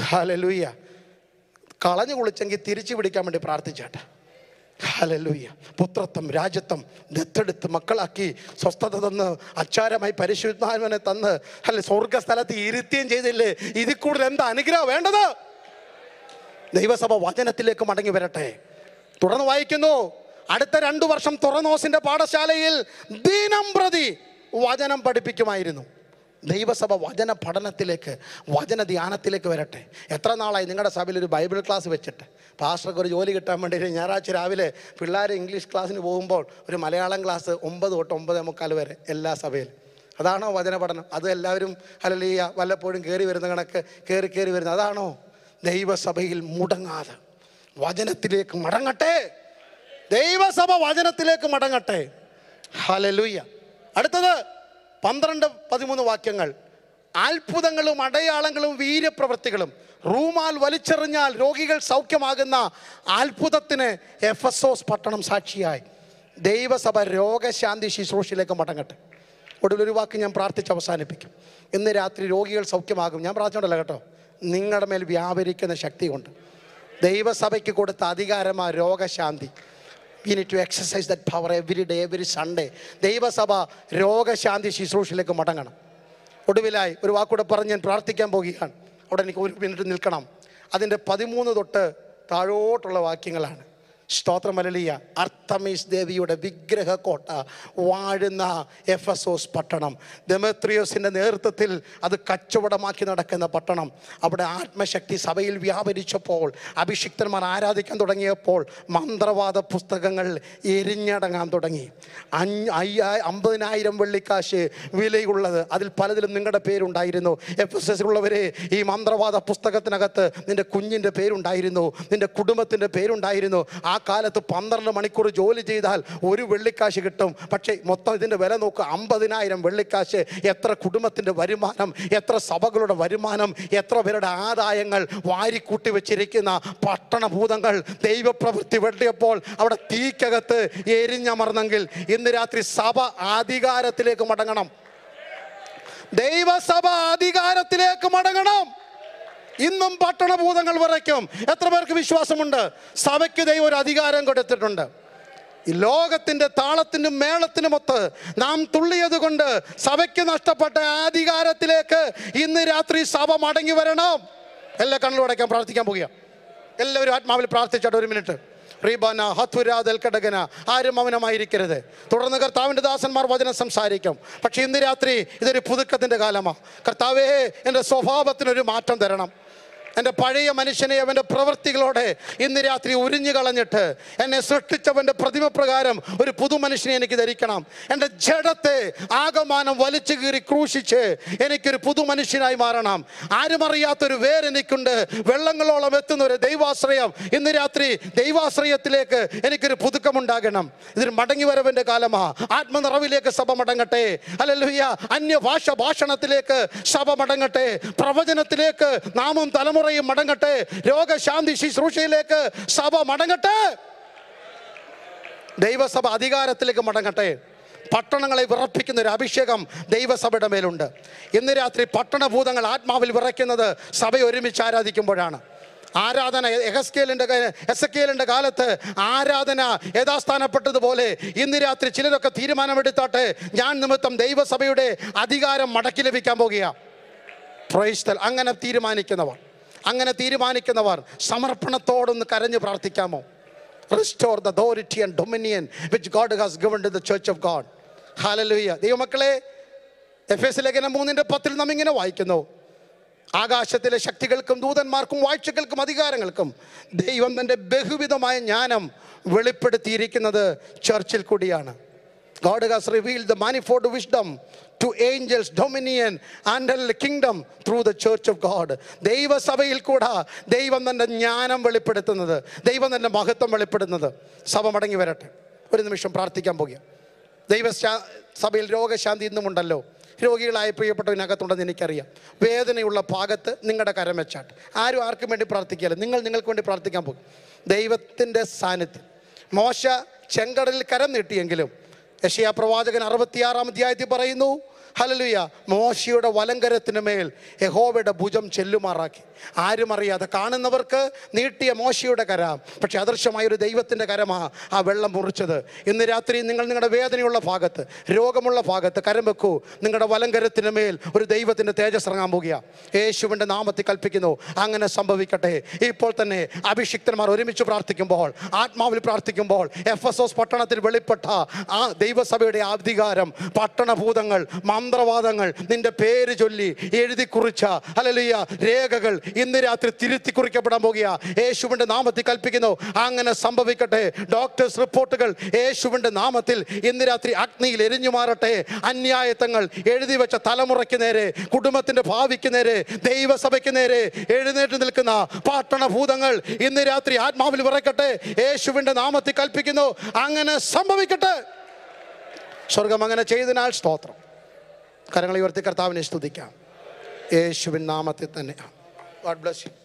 ഹലലൂയ്യ കളഞ്ഞു കുളിച്ചെങ്കിൽ തിരിച്ചു പിടിക്കാൻ വേണ്ടി പ്രാർത്ഥിച്ചേട്ടാ ഹലലൂയ്യ പുത്രത്വം രാജ്യത്വം ദത്തെടുത്ത് മക്കളാക്കി സ്വസ്ഥത തന്ന് അച്ചാരമായി പരിശുദ്ധാത്മനെ തന്ന് അല്ലെ സ്വർഗസ്ഥലത്ത് ഇരുത്തിയും ചെയ്തില്ലേ ഇതിൽ കൂടുതൽ എന്താ അനുഗ്രഹം വേണ്ടത് ദൈവസഭ വചനത്തിലേക്ക് മടങ്ങി വരട്ടെ തുടർന്ന് വായിക്കുന്നു അടുത്ത രണ്ടു വർഷം തുറന്നോസിന്റെ പാഠശാലയിൽ ദിനം പ്രതി വചനം പഠിപ്പിക്കുമായിരുന്നു ദൈവസഭ വചന പഠനത്തിലേക്ക് വചന ധ്യാനത്തിലേക്ക് വരട്ടെ എത്ര നാളായി നിങ്ങളുടെ സഭയിൽ ഒരു ബൈബിൾ ക്ലാസ് വെച്ചിട്ട് പാസ്റ്റർക്ക് ഒരു ജോലി കിട്ടാൻ വേണ്ടി ഞായറാഴ്ച രാവിലെ പിള്ളേർ ഇംഗ്ലീഷ് ക്ലാസ്സിന് പോകുമ്പോൾ ഒരു മലയാളം ക്ലാസ് ഒമ്പത് തൊട്ട് ഒമ്പത് മുക്കാൽ വരെ എല്ലാ സഭയിലും അതാണോ വചന പഠനം അത് എല്ലാവരും ഹലലിയ വല്ലപ്പോഴും കയറി വരുന്ന കണക്ക് കയറി കയറി വരുന്നത് അതാണോ ദൈവസഭയിൽ മുടങ്ങാതെ വചനത്തിലേക്ക് മടങ്ങട്ടെ ദൈവസഭ വചനത്തിലേക്ക് മടങ്ങട്ടെ ഹലലുയ്യ അടുത്തത് പന്ത്രണ്ട് പതിമൂന്ന് വാക്യങ്ങൾ അത്ഭുതങ്ങളും അടയാളങ്ങളും വീര്യപ്രവൃത്തികളും റൂമാൽ വലിച്ചെറിഞ്ഞാൽ രോഗികൾ സൗഖ്യമാകുന്ന അത്ഭുതത്തിന് എഫ് എസ് ഓസ് പട്ടണം സാക്ഷിയായി ദൈവസഭ രോഗശാന്തി ശുശ്രൂഷയിലേക്ക് മടങ്ങട്ടെ ഒടുവിലൊരു വാക്ക് ഞാൻ പ്രാർത്ഥിച്ച് അവസാനിപ്പിക്കും ഇന്ന് രാത്രി രോഗികൾ സൗഖ്യമാകും ഞാൻ പ്രാർത്ഥിച്ചുണ്ടല്ലോ കേട്ടോ നിങ്ങളുടെ മേൽ വ്യാപരിക്കുന്ന ശക്തി കൊണ്ട് ദൈവസഭയ്ക്ക് കൊടുത്ത അധികാരമാണ് രോഗശാന്തി we need to exercise that power every day every Sunday ദൈവസഭ രോഗശാന്തി ശുശ്രൂഷയിലേക്ക് മടങ്ങണം ഒടുവിലായി ഒരു വാക്കൂടെ പറഞ്ഞ് ഞാൻ പ്രാർത്ഥിക്കാൻ പോകുകയാണ് അവിടെ എനിക്ക് ഒരു മിനിറ്റ് നിൽക്കണം അതിൻ്റെ പതിമൂന്ന് തൊട്ട് താഴോട്ടുള്ള വാക്യങ്ങളാണ് സ്തോത്രമലലിയ അർത്തമീസ് ദേവിയുടെ വിഗ്രഹ കോട്ട വാഴുന്ന എഫസോസ് പട്ടണം ദെമത്രിയോസിൻ്റെ നേതൃത്വത്തിൽ അത് കച്ചവടമാക്കി നടക്കുന്ന പട്ടണം അവിടെ ആത്മശക്തി സഭയിൽ വ്യാപരിച്ചപ്പോൾ അഭിഷിക്തന്മാർ ആരാധിക്കാൻ തുടങ്ങിയപ്പോൾ മന്ത്രവാദ പുസ്തകങ്ങൾ എരിഞ്ഞടങ്ങാൻ തുടങ്ങി അയ്യാ അമ്പതിനായിരം വെള്ളിക്കാശ് വിലയുള്ളത് അതിൽ പലതിലും നിങ്ങളുടെ പേരുണ്ടായിരുന്നു എഫ് എസ് എസിലുള്ളവരെ ഈ മന്ത്രവാദ പുസ്തകത്തിനകത്ത് നിൻ്റെ കുഞ്ഞിൻ്റെ പേരുണ്ടായിരുന്നു നിൻ്റെ കുടുംബത്തിൻ്റെ പേരുണ്ടായിരുന്നു ആ കാലത്ത് പന്ത്രണ്ട് മണിക്കൂർ ജോലി ചെയ്താൽ ഒരു വെള്ളിക്കാശ് കിട്ടും പക്ഷേ മൊത്തം ഇതിൻ്റെ വില നോക്കുക അമ്പതിനായിരം വെള്ളിക്കാശ് എത്ര കുടുംബത്തിൻ്റെ വരുമാനം എത്ര സഭകളുടെ വരുമാനം എത്ര പേരുടെ ആദായങ്ങൾ വാരിക്കൂട്ടി വെച്ചിരിക്കുന്ന പട്ടണഭൂതങ്ങൾ ദൈവപ്രവൃത്തി വെള്ളിയപ്പോൾ അവിടെ തീക്കകത്ത് എരിഞ്ഞമർന്നെങ്കിൽ ഇന്ന് രാത്രി സഭ അധികാരത്തിലേക്ക് മടങ്ങണം ദൈവസഭ അധികാരത്തിലേക്ക് മടങ്ങണം ഇന്നും പട്ടണഭൂതങ്ങൾ വരയ്ക്കും എത്ര പേർക്ക് വിശ്വാസമുണ്ട് സഭയ്ക്ക് ദൈവം ഒരു അധികാരം കൊടുത്തിട്ടുണ്ട് ഈ ലോകത്തിൻ്റെ താളത്തിനും മേളത്തിനുമൊത്ത് നാം തുള്ളിയത് കൊണ്ട് സഭയ്ക്ക് നഷ്ടപ്പെട്ട അധികാരത്തിലേക്ക് ഇന്ന് രാത്രി സഭ മടങ്ങി വരണം എല്ലാ അടയ്ക്കാൻ പ്രാർത്ഥിക്കാൻ പോകുക എല്ലാവരും ആത്മാവിൽ പ്രാർത്ഥിച്ചോട്ടെ ഒരു മിനിറ്റ് റീബാന ഹത്തുരാതൽ കടകന ആരും മൗനമായിരിക്കരുത് തുടർന്ന് കർത്താവിൻ്റെ ദാസന്മാർ വചനം സംസാരിക്കും പക്ഷേ ഇന്ന് രാത്രി ഇതൊരു പുതുക്കത്തിൻ്റെ കാലമാണ് കർത്താവേ എൻ്റെ സ്വഭാവത്തിനൊരു മാറ്റം തരണം എൻ്റെ പഴയ മനുഷ്യനെ അവൻ്റെ പ്രവൃത്തികളോടെ ഇന്ന് രാത്രി ഉരിഞ്ഞു കളഞ്ഞിട്ട് എന്നെ സൃഷ്ടിച്ചവൻ്റെ പ്രതിമ പ്രകാരം ഒരു പുതു മനുഷ്യനെ എനിക്ക് ധരിക്കണം എൻ്റെ ജഡത്തെ ആകമാനം വലിച്ചു കീറി ക്രൂശിച്ച് എനിക്കൊരു പുതു മനുഷ്യനായി മാറണം ആരുമറിയാത്തൊരു വേരെനിക്കുണ്ട് വെള്ളങ്ങളോളം എത്തുന്ന ഒരു ദൈവാശ്രയം ഇന്ന് രാത്രി ദൈവാശ്രയത്തിലേക്ക് എനിക്കൊരു പുതുക്കമുണ്ടാകണം ഇതൊരു മടങ്ങിവരവിൻ്റെ കാലമാ ആത്മനിറവിലേക്ക് സഭ മടങ്ങട്ടെ അല്ലല്ലയ്യ അന്യഭാഷ ഭാഷണത്തിലേക്ക് സഭ മടങ്ങട്ടെ പ്രവചനത്തിലേക്ക് നാമും തലമുറ സഭയാത്രയും മടങ്ങട്ടെ രോഗശാന്തി ശുശ്രൂഷയിലേക്ക് സഭ മടങ്ങട്ടെ ദൈവസഭ അധികാരത്തിലേക്ക് മടങ്ങട്ടെ പട്ടണങ്ങളെ വിറപ്പിക്കുന്ന ഒരു അഭിഷേകം ദൈവസഭയുടെ മേലുണ്ട് ഇന്ന് രാത്രി പട്ടണഭൂതങ്ങൾ ആത്മാവിൽ വിറയ്ക്കുന്നത് സഭ ഒരുമിച്ച് ആരാധിക്കുമ്പോഴാണ് ആരാധന എഹസ്കേലിൻ്റെ എസക്കേലിൻ്റെ കാലത്ത് ആരാധന യഥാസ്ഥാനപ്പെട്ടതുപോലെ ഇന്ന് രാത്രി ചിലരൊക്കെ തീരുമാനമെടുത്താട്ടെ ഞാൻ നിമിത്തം ദൈവസഭയുടെ അധികാരം മടക്കി ലഭിക്കാൻ പോകുക പ്രൈസ്തൽ അങ്ങനെ തീരുമാനിക്കുന്നവർ അങ്ങനെ തീരുമാനിക്കുന്നവർ സമർപ്പണത്തോടൊന്ന് കരഞ്ഞു പ്രാർത്ഥിക്കാമോ restore the authority and dominion which god has given to the church of god hallelujah ദൈവമക്കളെ എഫ് എസ് ലേഖനം മൂന്നിൻ്റെ പത്തിൽ നാം ഇങ്ങനെ വായിക്കുന്നു ആകാശത്തിലെ ശക്തികൾക്കും ദൂതന്മാർക്കും വാഴ്ചകൾക്കും അധികാരങ്ങൾക്കും ദൈവം തൻ്റെ ബഹുവിധമായ ജ്ഞാനം വെളിപ്പെടുത്തിയിരിക്കുന്നത് ചർച്ചിൽ കൂടിയാണ് God has revealed the manifold wisdom to angels, dominion, and kingdom through the church of God. ദൈവസഭയിൽ കൂടെ ദൈവം തൻ്റെ ജ്ഞാനം വെളിപ്പെടുത്തുന്നത് ദൈവം തൻ്റെ മഹത്വം വെളിപ്പെടുന്നത് സഭ മടങ്ങി വരട്ടെ ഒരു നിമിഷം പ്രാർത്ഥിക്കാൻ പോകുക ദൈവ സഭയിൽ രോഗശാന്തി ഇന്നുമുണ്ടല്ലോ രോഗികളായ പ്രിയപ്പെട്ടവനകത്തുണ്ടെന്ന് എനിക്കറിയാം വേദനയുള്ള ഭാഗത്ത് നിങ്ങളുടെ കരം വെച്ചാട്ട് ആരും ആർക്കും വേണ്ടി പ്രാർത്ഥിക്കുകയല്ല നിങ്ങൾ നിങ്ങൾക്ക് വേണ്ടി പ്രാർത്ഥിക്കാൻ പോകും ദൈവത്തിൻ്റെ സാന്നിധ്യം മോശ ചെങ്കടലിൽ കരം നീട്ടിയെങ്കിലും യശയാ പ്രവാചകൻ അറുപത്തിയാറാം അധ്യായത്തിൽ പറയുന്നു ഹലലുയ മോശയുടെ വലങ്കരത്തിന് മേൽ യഹോവയുടെ ഭുജം ചെല്ലുമാറാക്കി ആരും അറിയാതെ കാണുന്നവർക്ക് നീട്ടിയ മോശയുടെ കര പക്ഷേ അദൃശ്യമായ ഒരു ദൈവത്തിൻ്റെ കരമാ ആ വെള്ളം മുറിച്ചത് ഇന്ന് രാത്രി നിങ്ങൾ നിങ്ങളുടെ വേദനയുള്ള ഭാഗത്ത് രോഗമുള്ള ഭാഗത്ത് കരം വെക്കൂ നിങ്ങളുടെ വലങ്കരത്തിന് മേൽ ഒരു ദൈവത്തിൻ്റെ തേജസ് ഇറങ്ങാൻ പോകുക യേശുവിൻ്റെ നാമത്തിൽ കൽപ്പിക്കുന്നു അങ്ങനെ സംഭവിക്കട്ടെ ഇപ്പോൾ തന്നെ അഭിഷിക്തന്മാർ ഒരുമിച്ച് പ്രാർത്ഥിക്കുമ്പോൾ ആത്മാവിൽ പ്രാർത്ഥിക്കുമ്പോൾ എഫ് എസ് ഓസ് പട്ടണത്തിൽ വെളിപ്പെട്ട ആ ദൈവസഭയുടെ അധികാരം പട്ടണഭൂതങ്ങൾ മം മന്ത്രവാദങ്ങൾ നിന്റെ പേര് ചൊല്ലി എഴുതി കുറിച്ച അലലിയ രേഖകൾ ഇന്ന് രാത്രി തിരുത്തി കുറിക്കപ്പെടാൻ പോകുക യേശുവിൻ്റെ നാമത്തിൽ കൽപ്പിക്കുന്നു അങ്ങനെ സംഭവിക്കട്ടെ ഡോക്ടേഴ്സ് റിപ്പോർട്ടുകൾ യേശുവിൻ്റെ നാമത്തിൽ ഇന്ന് രാത്രി അഗ്നിയിൽ എരിഞ്ഞു മാറട്ടെ അന്യായത്തങ്ങൾ എഴുതി വെച്ച തലമുറയ്ക്ക് നേരെ കുടുംബത്തിൻ്റെ ഭാവിക്ക് നേരെ ദൈവസഭയ്ക്ക് നേരെ എഴുന്നേറ്റ് നിൽക്കുന്ന പാട്ടണഭൂതങ്ങൾ ഇന്ന് രാത്രി ആത്മാവിൽ വിറക്കട്ടെ യേശുവിൻ്റെ നാമത്തിൽ കൽപ്പിക്കുന്നു അങ്ങനെ സംഭവിക്കട്ടെ സ്വർഗം അങ്ങനെ ചെയ്തതിനാൽ സ്തോത്രം കരങ്ങൾ ഉയർത്തി കർത്താവിനെ സ്തുതിക്കാം യേശുവിൻ നാമത്തിൽ തന്നെയാണ് ഗോഡ് ബ്ലസ് യു